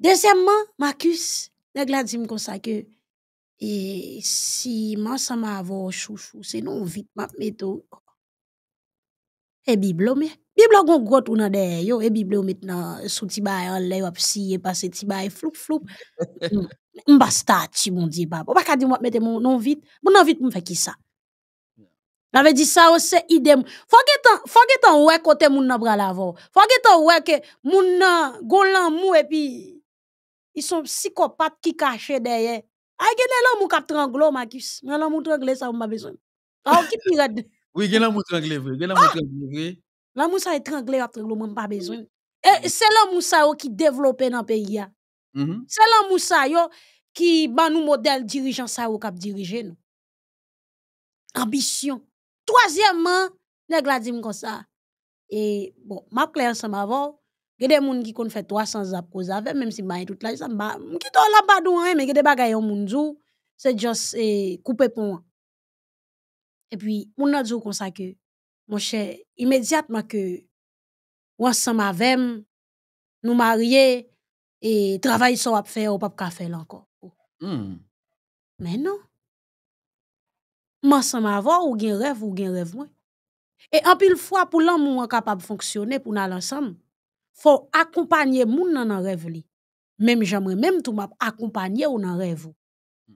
Deuxièmement, Marcus, nèg la dit comme ça que et si ça ma avoué chouchou, non vite, vit map meto. E et biblo mais Biblo kon gwo tou nan et yo. maintenant biblo met nan sou ti bay an le yo flou siye pase ti bay floup floup. [laughs] Mba stati moun di bab. Oba kadi mon mette vite non vite. qui nan vite, mwen ça ki sa. dit di sa ou se idem. Fage tan wè kote moun nan bral avò. Fage tan wè ke moun nan golan mou e ils sont psychopathes qui cachent derrière Aïe, gen lè mou kap tranglo, Makis. Mè lè mou trangle sa mou mba bezon. A ou ki pirade. Oui, gen lè mou trangle vre. Gen lè mou trangle vre. Lè mou sa e trangle ap tranglo mou mba bezon. E se l'homme mou sa yo ki devlope nan peyi ya. Mm -hmm. Se mou sa yo ki ban nou model dirijan sa yo kap dirije nou. Ambition. Troisièmement, neg la dim kon sa. E bon, map kler sa ma Gede moun ki kon fè 300 apos avèm, mèm si bayen tout la, jè sa mba, mkito l'apadou an, mèm gede bagayon moun zou, se jòs e, koupè pou an. E pi, moun nan zou konsa ke, mò chè, imèdiat man ke, wansan ma vèm, nou marye, e travay sou ap fè, wap ap kafè lankò. Hmm. Mè nan, mwansan ma vò, ou gen rev, ou gen rev mwen. E anpil fwa pou lèm mwen kapab fonksyonè pou nan lansam, faut accompagner moun nan nan rêve Même j'aimerais même tout m'a accompagner ou rêve ou. Hmm.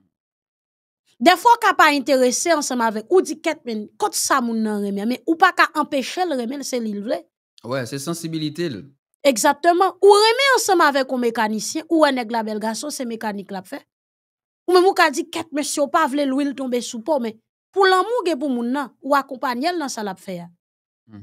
Des fois ka pas intéressé ensemble avec ou dit ket men, ça sa moun nan mais ou pa ka empêché le remè, c'est li vrai Ouais, c'est sensibilité le. Exactement. Ou remè ensemble avec un mécanicien, ou un la bel garçon, c'est mécanique la fait. Ou même ou ka qu'est-ce que si ou pa tombe sous pot mais pour l'amour que pour moun nan, ou accompagner dans sa la fait. Hein. Mm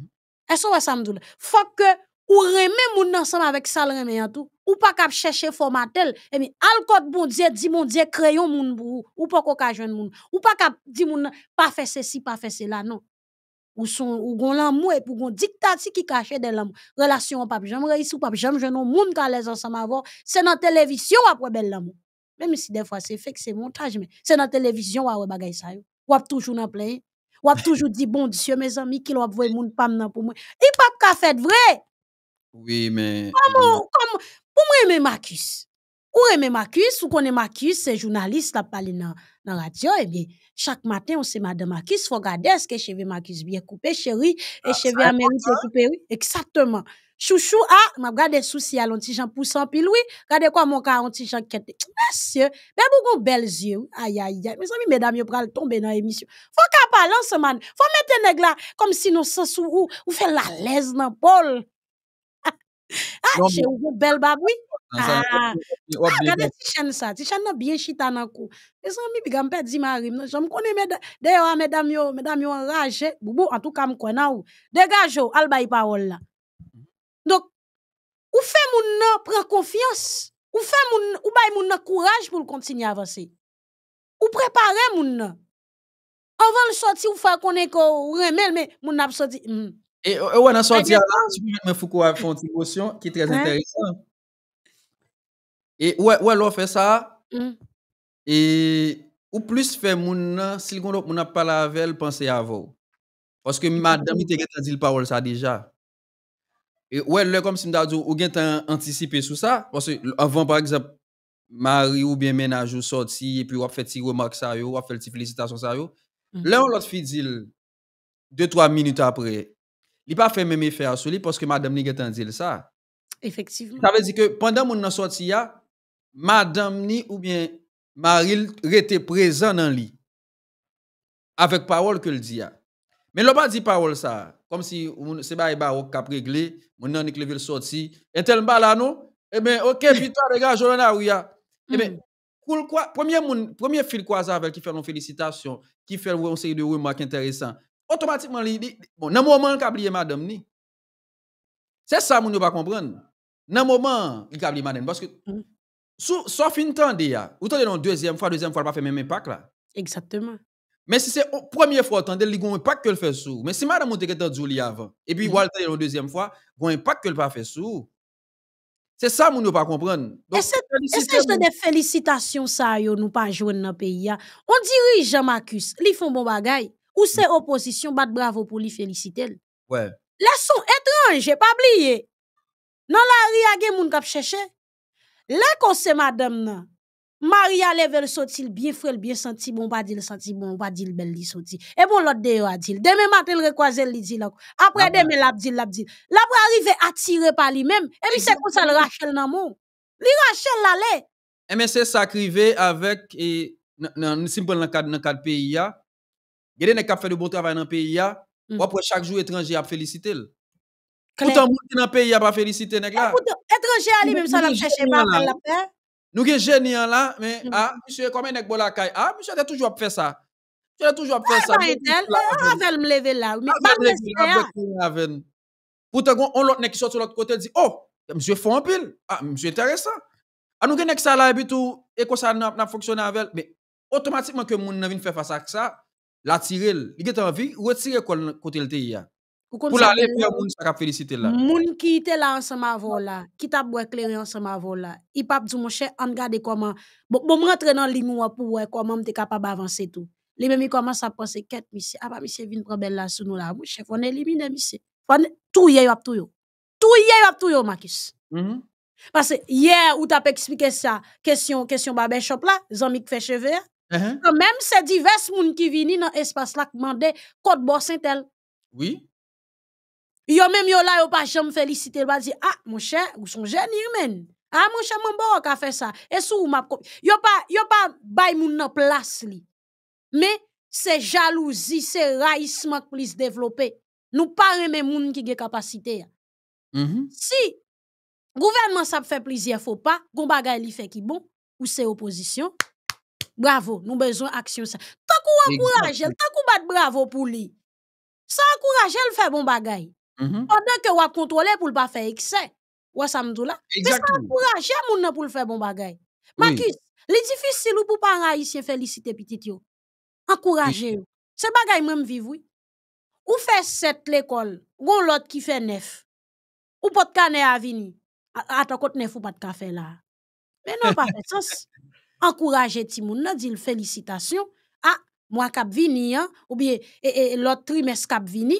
et Est-ce ça me Faut que ou reme moun ensemble avec sal reme en tout Ou pas kap chercher formatel. et eh bien al bon dieu di mon dieu crayon moun bou. Ou pas koka moun. Ou pas kap di moun, pas faire ceci pas pa cela non. Ou, son, ou gon l'amour et pour gon dictature qui cachait de l'amour. Relation, pape, j'aime réussir, pape, j'aime non monde qui les ensemble avant. C'est dans la télévision après belle l'amour. Même si des fois c'est fait que c'est montage, mais c'est dans la télévision après bagay ça. Ou toujours dans plein. Ou toujours dit, bon Dieu, mes amis, qui l'ont voir moun pam nan pour moi. Il pas qu'à faire vrai. Oui, mais... Comment, comment, pour moi, Marcus. Ou aimer Marcus, ou connaît Marcus, c'est journaliste la parle dans la radio, eh bien, chaque matin, on sait Madame Marcus, faut regarder est-ce que cheveux Marcus bien coupé, chérie, et ah, cheveux bien hein. coupé, oui, exactement. Chouchou, ah, m'a regardé souci à l'anti poussant, puis oui, regardez quoi mon cas, anti Jean qui Monsieur, mais beaucoup belles yeux, aïe, aïe, aïe, mes amis, mesdames, vous pral tomber dans l'émission. Faut qu'à parle ce man, faut mettre nèg là, comme si nous sens ou, ou fait la l'aise dans Paul. Ah, chez vous, belle baboui. Ah, ah regardez ti Ti chen bien chita nan kou. E san mi bigan pe di marim Je me konen med, dames medam yo, medam yo rage. Boubou, an tout kam kwen ou. Degaj yo, al bayi parol la. Mm-hmm. Donc, ou fait moun nan pren confiance. Ou fait moun, ou bay moun nan courage pour continuer à avancer. Ou préparer moun nan. Avant le sortir, ou fait konnen ko ou remel, mais moun ap sorti. Hmm. Et on a sorti là, je Foucault a fait une petite motion qui est très intéressante. Et ouais, ouais, l'on fait ça. Hum. Et ou plus fait moun si on moun a parlé avec elle, pensez à vous. Parce que madame, il t'a dit le parole ça déjà. Et ouais, là, comme si m'a dit, ou anticipé sur ça. Parce que avant, par exemple, Marie ou bien ménage ou sorti, et puis on fait des remarques ça, on fait des félicitations ça. Hum. Là, on l'a fait dire deux, trois minutes après. Il pas fait même effet à celui-là parce que Madame Ni a ça. Effectivement. Ça veut dire que pendant mon sortir, Madame Ni ou bien Marie était présente dans lit, avec parole que le dit. Mais l'homme a dit parole ça, comme si on s'est un barré cap réglé, mon énergie le sortie, Et tel mal nous, eh ben ok, bientôt regarde, je le n'a ben mm. premier premier quoi a avec qui fait nos félicitations, qui fait une série de remarques intéressant automatiquement, li, li, bon, dans le moment a oublié madame ni, c'est ça que ne pas comprendre. Dans le moment il a oublié madame, parce que, mm. sauf une fin temps déjà, ou non, deuxième fois, deuxième fois, pas fait même impact là. Exactement. Mais si c'est la première fois, il y a un impact que le fait sous. Mais si madame était dit avant, et puis vous mm. la deuxième fois, il a impact que le pas fait sous. C'est ça que nous ne pas comprendre. Est-ce que des félicitations ça yo nous pas jouer dans le pays On dirige Jean Marcus, ils font bon bagaille ou c'est opposition, bat bravo pour lui féliciter. Ouais. sont étranges, pas oublié. Dans la ria, il y a qui kap chercher. Là qu'on c'est madame Maria Maria le sotil bien frère bien senti bon pas bah, le senti bon pas bah, dit belle li sorti et bon l'autre de a dit demain matin le recroiser li dit après demain l'a dit l'a dit pour arriver attiré par lui-même et puis c'est comme ça le Rachel nan mou. li Rachel l'allait et eh, mais c'est ça avec et non si dans le dans pays il y a des fait bon travail dans le pays. Mm. chaque jour, étranger a félicité. Pourtant, dans pays a pas félicité ce eh, Étranger même ça l'a pas la Nous gen là, mais mm. ah monsieur comment vous bon la caille. Ah monsieur a toujours fait ça. toujours fait ah, ça. Ah, elle me là, Pourtant on l'autre Vous qui sort sur l'autre côté dit "Oh, monsieur font Ah monsieur intéressant." Ah, nous gen ça et tout et qu'on ça n'a fonctionné avec mais automatiquement que face à ça la tirer, il a envie, retirer côté le pays. Pour aller faire moun sa à féliciter là. Moun qui était là ensemble avant là, qui t'a boire éclairer ensemble avant là. Il pas dit mon cher, on regarde comment bon bon rentrer dans ligne pour voir comment m'était capable avancer tout. Les mêmes commencent à penser qu'être monsieur, ah pas bah, monsieur viens prendre belle là sous nous là, mon chef, on élimine monsieur. On tout hier a tout yo. Tout hier a tout yo Marcus. Mm-hmm. Parce que hier où t'as expliqué ça, question question barbershop là, zami fait cheveux Uh-huh. Même ces diverses personnes qui viennent dans l'espace-là qui demandent Côte Bossintel. Oui. Ils oui même là, ils pas jamais féliciter Ils ont dit Ah, mon cher, vous êtes un Ah, mon cher, mon beau, qui a fait ça. Et si vous m'avez. Ils pas pas bâillé mouns dans place li. Mais c'est la jalousie, c'est raïsme qui plus développé. Nous ne parlons pas personnes qui ont des capacités mm-hmm. Si le gouvernement fait plaisir, il faut pas. Il y a qui bon. Ou c'est l'opposition Bravo, nous besoin action ça. Tant qu'on encourage, tant qu'on bat bravo pour lui. ça encourage, elle fait bon bagay. Mm-hmm. Pendant que on contrôler pour ne pas faire excès. Ou ça me dit là. Mais ça encourager pour le faire bon bagay. Marcus, les difficile ou pour par ici féliciter petit yo. Encourager yo. C'est bagay même vivre oui. Ou fait sept l'école, ou l'autre qui fait neuf? Ou pas de canet à venir. Attends, quand ou pas de café là. Mais non, pas fait sens encourager Timoun nan, dit félicitations. Ah, moi qui vini, hein, ou bien l'autre trimestre kap vini.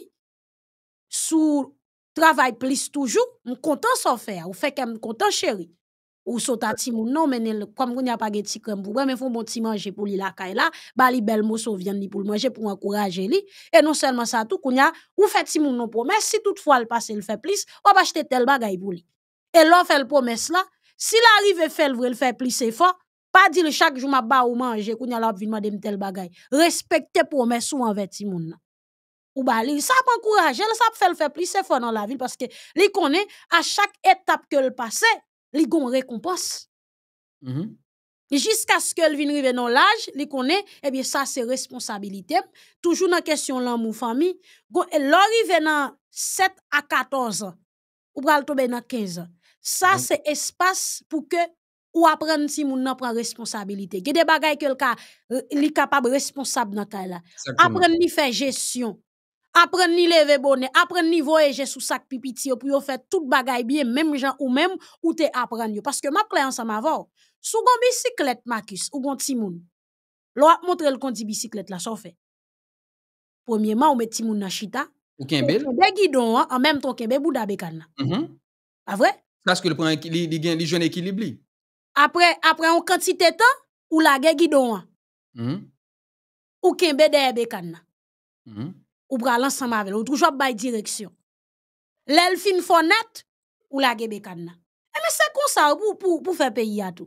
Sou travail plus toujours, m content s'en faire. Ou fait que content chéri. Ou sota a Timoun non men comme vous n'y a pas de ticrem pour mais faut bon ti manger pour li la kaye la, ba bel pour manger pour encourager li. Et non seulement ça tout, kounya, ou fait Timoun non promesse, si toutefois le passe le fait plus, ou va acheter tel bagay pour lui. Et l'offre fait le promesse là, s'il arrive à faire le fait plus fort. Pas dire chaque jour ma ba ou manger, kounya la ap m'a tel bagay. Respecte promesse ou en ti moun Ou ba li, sa ça ça sa le le fe plus se fwa la la parce que li à a chaque étape ke l passé li gon récompense Mm -hmm. que skè vienne vinrive dans l'âge, li konen, ebye eh sa se responsabilite. toujours nan kesyon lan famille famille eh, lorive dans 7 à 14 ans ou pral tomber nan 15 ans, ça mm-hmm. c'est -hmm. pour que ou apprendre si moun nan prend responsabilité. Gè des bagay que le ka, euh, li capable responsable nan cas la. Apprendre ni faire gestion. Apprendre ni lever bonnet, apprendre ni voyager sous sac pipiti pour yo faire tout bagay bien même gens ou même ou te parce que m'a clair ensemble avant. Sou gon bicyclette Marcus ou gon Timoun moun. Lo ap montre le di bicyclette la so fait. Premièrement ou met Timoun moun nan chita. Ou kembel. Ou guidon hein, en même temps kembe bouda bekan la. Mm vrai? Parce que le point li, li, gen li jeune apre, apre an kantite ta, ou lage gidon an. Hmm? Ou ken bede e bekan na. Hmm? Ou bra lan san mavel, ou toujwa bay direksyon. Lel fin fon net, ou lage bekan na. Eme se konsa ou pou, pou, pou fe peyi ato.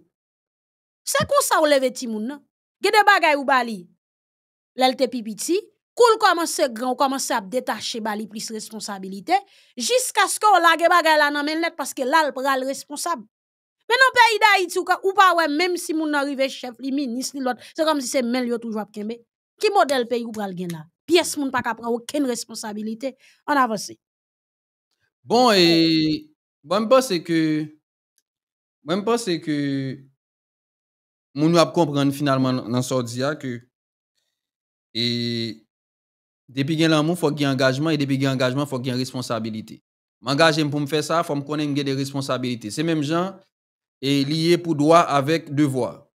Se konsa ou leve timoun nan. Gede bagay ou bali, lel te pipiti, koul komanse gran, komanse ap detache bali pris responsabilite, jiska sko lage bagay lan an men net paske lal pral responsab. Mais dans le pays d'Haïti, ou pas, ouais, même si mon arrive chef, le ministre, l'autre, c'est comme si c'est même toujours à Kembe. Qui modèle pays ou pral quelqu'un là? Pièce mon pas ka aucune responsabilité. On avance. Bon, et, bon, pas c'est que, bon, pas c'est que, mon comprendre finalement dans ce dia que, et, depuis que l'amour, il faut qu'il y ait engagement, et depuis qu'il y a engagement, il faut qu'il y ait responsabilité. M'engager pour me faire ça, il faut me connaître des responsabilités. C'est même gens, et lié pour droit avec devoir.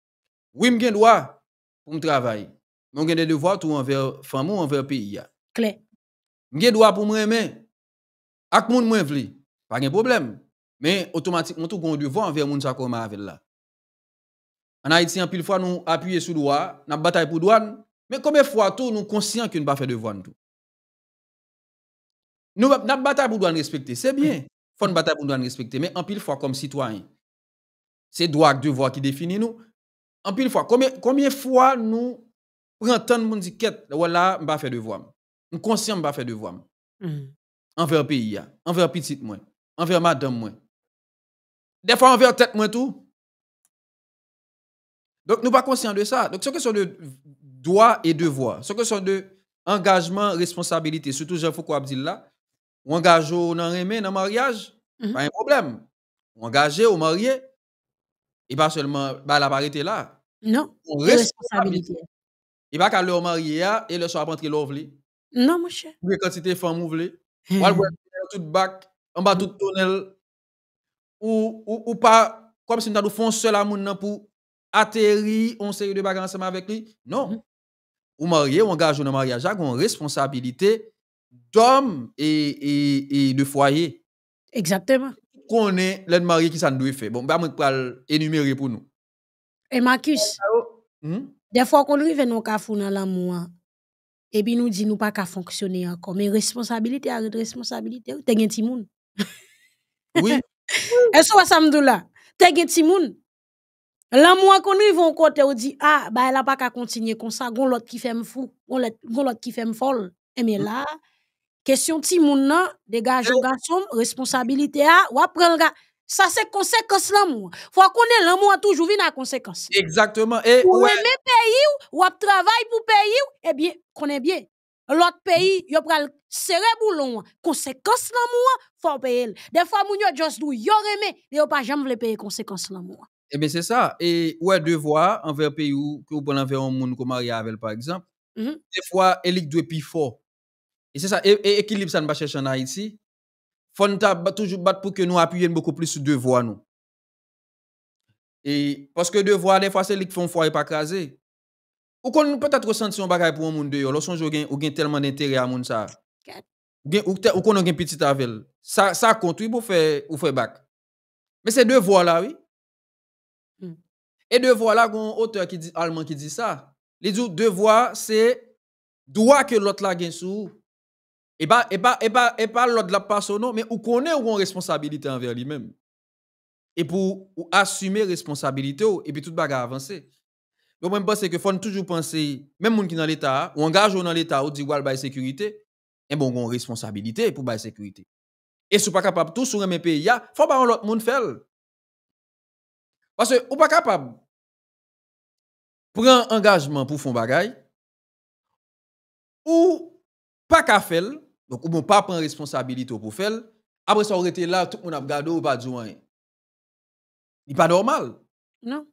Oui, j'ai droit pour me travailler. Mais j'ai des devoirs tout envers femme ou envers pays. Claire. J'ai droit pour me aimer. Ak moun mwen vli, pas de problème. Mais automatiquement tout un devoir envers moun sa comme avec là. En Haïti en pile fois nous appuyer sur droit, n'a bataille pour droit. mais combien fois tout nous conscients ne nous pas fait devoir tout. Nous n'a bataille pour douane respecter, c'est bien. Faut une bataille pour douane respecter, mais en pile fois comme citoyen c'est droit et devoir qui définit nous. En pile fois, combien, combien fois nous prenons de ticket, voilà, on vais faire devoir. on conscient que je vais faire devoir. Mm-hmm. Envers pays, envers petite moi, envers madame Des fois, envers tête moi tout. Donc, nous ne sommes pas conscients de ça. Donc, ce que sont de droit et devoir, ce que sont de engagement, responsabilité, surtout Jean-Foucault Abdullah, ou engagé dans le mariage, mm-hmm. pas un problème. Ou engagé ou marié, et pas seulement, bah, la parité là. Non. responsabilité. Il pas qu'à leur marié ah, et le soir rentrer l'ouvre. Non, mon cher. Ou c'était femme ouvre. Ou alors, tout bac, en bas tout tunnel. Ou, ou, ou pas, comme si nous avons fait seul à pour atterrir, on série de bagarre ensemble avec lui. Non. Mm Ou marié, ou engage dans mariage, on responsabilité d'homme et, et, et de foyer. Exactement connaît l'aide mariée qui ça doit faire. Bon, bah, moi, parler énumérer pour nous. Et Marcus, hmm? des fois qu'on arrive au le dans l'amour, et puis nous dit nous pas qu'à fonctionner encore. Mais responsabilité, responsabilité, t'es un petit monde. Oui. [laughs] Et ça me dit là? T'es un petit monde. L'amour qu'on arrive en côté, on dit, ah, bah, elle a pas qu'à continuer comme ça, gon l'autre qui fait me fou, gon l'autre qui fait me folle. Et mais hmm. là, Question ti moun nan, dégage garçon, responsabilité a, ou après le Ça c'est conséquence l'amour. Faut qu'on ait l'amour toujours vu la conséquence. Exactement. Et ou aimez pays ou, ou travail pour pays ou, eh bien, qu'on bien. L'autre pays, yon pral serré boulon, conséquence l'amour, faut payer. Des fois moun yon just dou, mais il yon pas jamais vle payer conséquence l'amour. Eh bien, c'est ça. Et ouais, deux voies envers pays ou, que ou pral envers un monde comme Mariavel, par exemple, mhm. des fois, elle doit plus fort. Et c'est ça, et, équilibre, ça ne va chercher en Haïti. Faut toujours battre pour que nous appuyions beaucoup plus sur deux voies, nous. Et parce que deux voies, des fois, c'est les qui font foi et pas craser. Ou qu'on peut-être ressentir un bagage pour un monde de yo, lorsqu'on a tellement d'intérêt à monde ça. Ou qu'on a un petit avel. Ça, ça contribue pour faire, ou faire bac. Mais c'est voies, là, oui. Hmm. Et deux voies, là, un auteur qui dit, allemand qui dit ça. Il dit deux voies, c'est droit que l'autre là gagne sous et pas, et pas, et pas, la personne, non, mais ou connaît ou on responsabilité envers lui-même. Et pour assumer responsabilité, et puis tout bagarre avancer. Le même c'est que faut toujours penser, même les qui dans l'État, ou engage dans l'État, ou dit, ouais, sécurité, et eh bon, on responsabilité pour la sécurité. Et si pas capable tout sur un pays, il faut pas l'autre monde faire. Parce que vous pas capable prendre engagement pour faire bagaille, ou pas qu'à faire donc, ne bon pas prendre responsabilité pour faire. Après ça, aurait été là, tout le monde a regardé ou pas du rien. n'est pas normal. Non.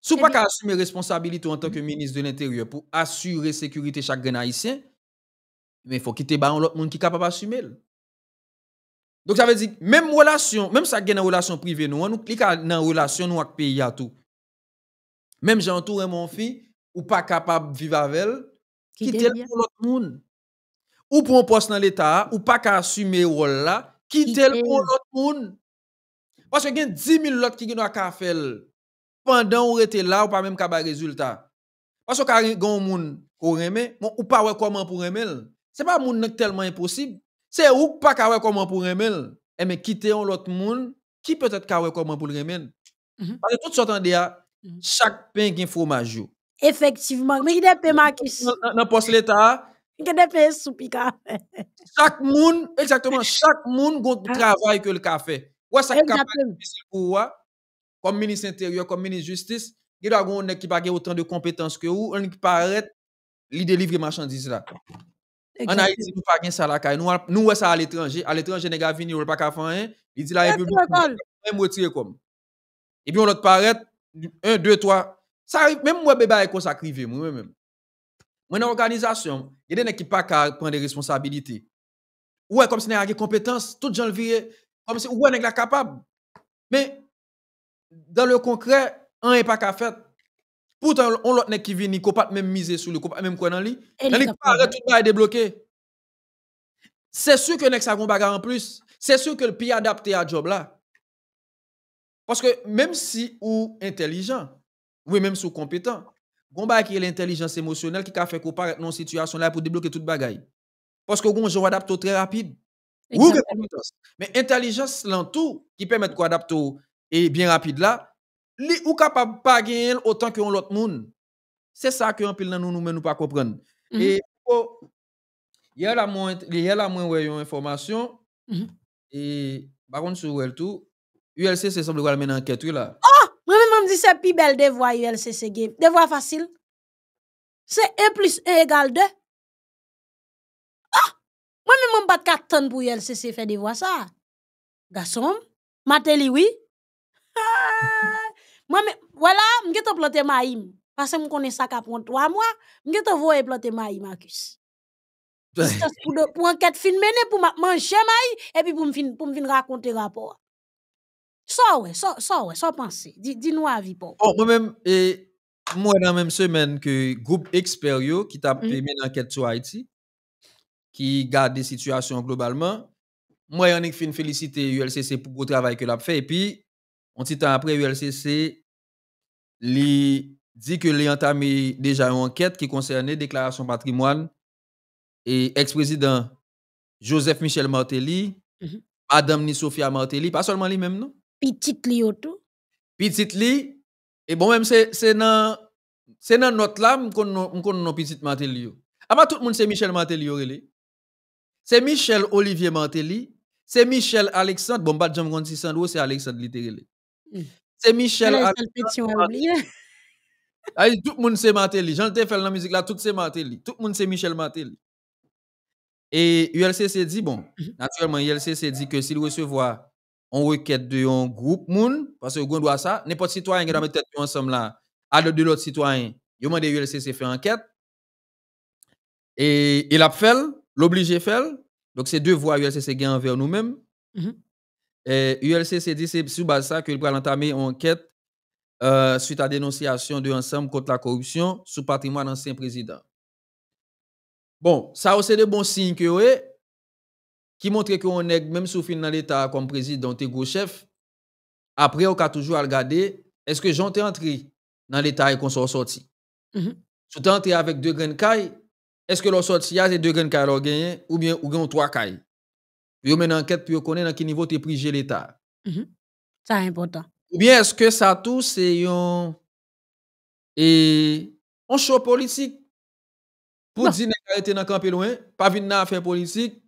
Si vous eh pas ben assumer responsabilité en tant que mm. ministre de l'Intérieur pour assurer sécurité chaque grenadien. haïtien, mais il faut quitter l'autre monde qui est capable d'assumer. Donc ça veut dire même relation, même ça gagne une relation privée nous, nous cliquons dans relation nous le pays à tout. Même j'ai entouré mon fils, ou pas capable de vivre avec elle, quitter l'autre monde. ou pou an pos nan l'Etat, ou pa ka asume ou la, kite l pou l'ot moun. Wase gen 10.000 lot ki gen wakafel pandan ou rete la ou pa menm kaba rezultat. Wase wakar gen ou moun kou remen, bon, ou pa wè kouman pou remen. Se pa moun nèk telman imposib, se ou pa kawè kouman pou remen, eh eme kite l ou l'ot moun, ki pwetet kawè kouman pou remen. Wase mhm. tout sotan de ya, chak pen gen fwomajou. Efektivman, mèkide pè ma kis. Nan pos l'Etat, Gen de pe sou pi ka fe. Chak moun, exactement, [laughs] chak moun goun ah. travay ke l ka fe. Wè sa ki kapasite pou wè, kom minis interior, kom minis justice, gen a goun ne ki bagè autant de kompetans ke ou, an ki paret li delivre marchandise la. An a iti nou pa gen sa la kay. Nou wè sa al etranje, al etranje nega vini ou l pa ka fanyen, li di la republik, mwen mwotire kom. E pi on lot paret, 1, 2, 3, sa arrive, mwen mwen beba e kon sa krive mwen mwen mwen. Dans une organisation, il y a pas qu'à prendre des responsabilités. Oui, comme si on a des compétences, tout le monde le ouais, si on est capable. Mais dans le concret, on n'est pas qu'à faire. Pourtant, on n'est pas qui on n'a pas même misé sur le coup. Même est pas débloqué. C'est sûr que a un en plus. C'est sûr que le pays adapté à ce job-là. Parce que même si on est intelligent, oui, e même si on est compétent, Gomba qui est l'intelligence émotionnelle qui a fait qu'on paraît dans situation là pour débloquer toute bagaille. Parce que on joue adapte très rapide. Mais intelligence qui permet de adapte et bien rapide là, li ou capable pas gagner autant que l'autre monde. C'est ça que en pile nous nous nous pas comprendre. Et mhm. il y a la moins il la moins information mhm. et par contre sur tout ULC c'est semble quoi mener enquête là mwen dit c'est pi bel voir ULCC game. voir facile. C'est E plus 1 égale 2. Ah! même pas bat tonnes pour ULCC fe ça. ça. mateli oui. [laughs] moi m'appelle Voilà, wala, voilà maïm. Parce im. Pase ça konen sa ka trois 3 Je voye planter ma im m'm [laughs] Pour enquête fin pour pou maïm et puis pour me pour raconter rapport. Ça, ouais, ça, ouais, ça, pensez. Dis-nous à vie, moi dans la même semaine que groupe Experio, qui t'a fait mm. une enquête sur Haïti, qui garde des situations globalement, moi, j'ai fait une félicité l'ULCC pour le travail que l'a fait. Et puis, un petit temps après, l'ULCC dit que l'a entamé déjà une enquête qui concernait déclaration patrimoine et ex-président Joseph Michel Martelly, mm-hmm. Adam ni Martelly, pas seulement lui-même, non? Petit li tout. Petit li, et bon même c'est dans c'est dans notre là qu'on qu'on Petit Ah Ama tout le monde c'est Michel Matelio C'est Michel Olivier Martelly, c'est Michel Alexandre, bon pas jam si Sandro c'est Alexandre littéralement. Hmm. C'est Michel Alexandre. [laughs] tout le monde c'est Martelly. J'en faire fait la musique là, tout c'est Martelly. Tout le monde c'est Michel Martelly. Et ULCC dit, bon, hmm. naturellement, ULCC dit que s'il recevoir on requête de un groupe moun parce que on doit ça n'importe citoyen qui dans mm. mettre tête ensemble là à de l'autre citoyen yo mandé ULCC faire enquête et il a fait l'obligé fait. donc c'est deux voies ULCC gagne envers nous-mêmes mm-hmm. Et -hmm. et ULCC dit c'est sur base ça qu'il va entamer une enquête euh, suite à dénonciation de ensemble contre la corruption sous patrimoine ancien président. Bon, ça aussi de bons signes que qui montre qu'on est, même si dans l'État comme président, et gros chef, après, on a toujours à regarder, est-ce que j'en t'ai entré dans l'État et qu'on s'en sorti? Mm -hmm. entré avec deux graines cailles, est-ce que l'on sorti, avec deux graines cailles ou bien ou gagne trois cailles? Puis on met une enquête, puis on connaît dans quel niveau t'es pris l'État. Mhm. Ça est important. Ou bien est-ce que ça tout, c'est un... Et show politique pour dire été dans le camp loin, pas venir dans faire politique,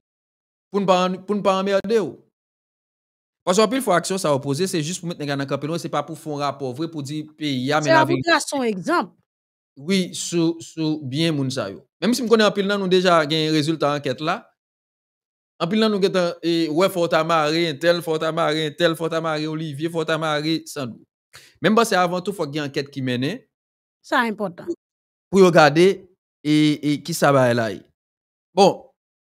pour ne pas, pour ne pas emmerder. Parce qu'en pile, fois action ça opposé, c'est juste pour mettre les gars dans le campion, c'est pas pour faire un rapport vrai, pour dire pays, ah, mais la C'est son exemple. Oui, sous, sous bien moun sa yo. Même si me connais en pile, nous déjà un résultat enquête là. En pile, nous avons et ouais, faut amarrer un tel, faut amarrer un tel, faut amarrer Olivier, faut sans Sandou. Même parce avant tout, faut qu'il y ait une enquête qui mène. Hein. Ça important. Pour regarder et, et qui ça va là. Bon,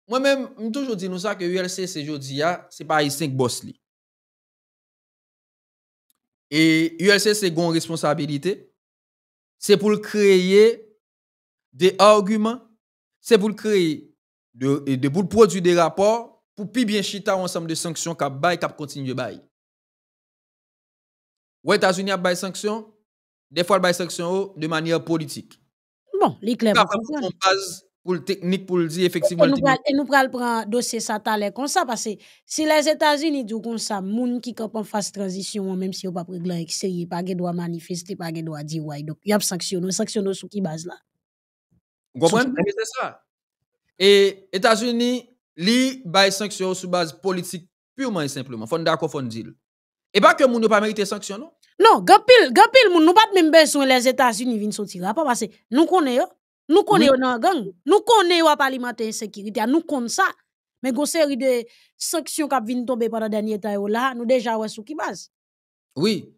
moi-même, je toujours nous ça que ULC, c'est jodi, c'est pas 5 boss Et ULC, c'est une responsabilité. C'est pour créer des arguments. C'est pour créer, de, de, pour produire des rapports pour plus bien chita ensemble de sanctions cap bail qui continue bail. Les États-Unis ont bail sanctions, des fois bail sanctions de manière politique. Bon, les clés pour le technique, pour le dire effectivement. Et nous prenons le dossier satellite comme ça, parce que si les États-Unis disent comme ça, gens qui ont en phase transition, même si on pas régler avec pas de droit manifester, pas de droit dire oui. Donc, il y a sanctionné, sanctionné sur qui base là. Vous comprenez? C'est ça. Et États-Unis, li bay sanction sur base politique purement et simplement. Fon d'accord, fon deal. Et pas que moun ne pas mérité sanction, non? Non, gapil, Nous moun, nous pas même besoin les États-Unis viennent sortir. Pas parce que nous connaissons. Nous connaissons oui. gang, nous connaissons parlementaire alimenter sécurité, nous connaissons ça. Mais une série de sanctions qui viennent tomber pendant dernier temps là, nous déjà ouais sous qui base. Oui,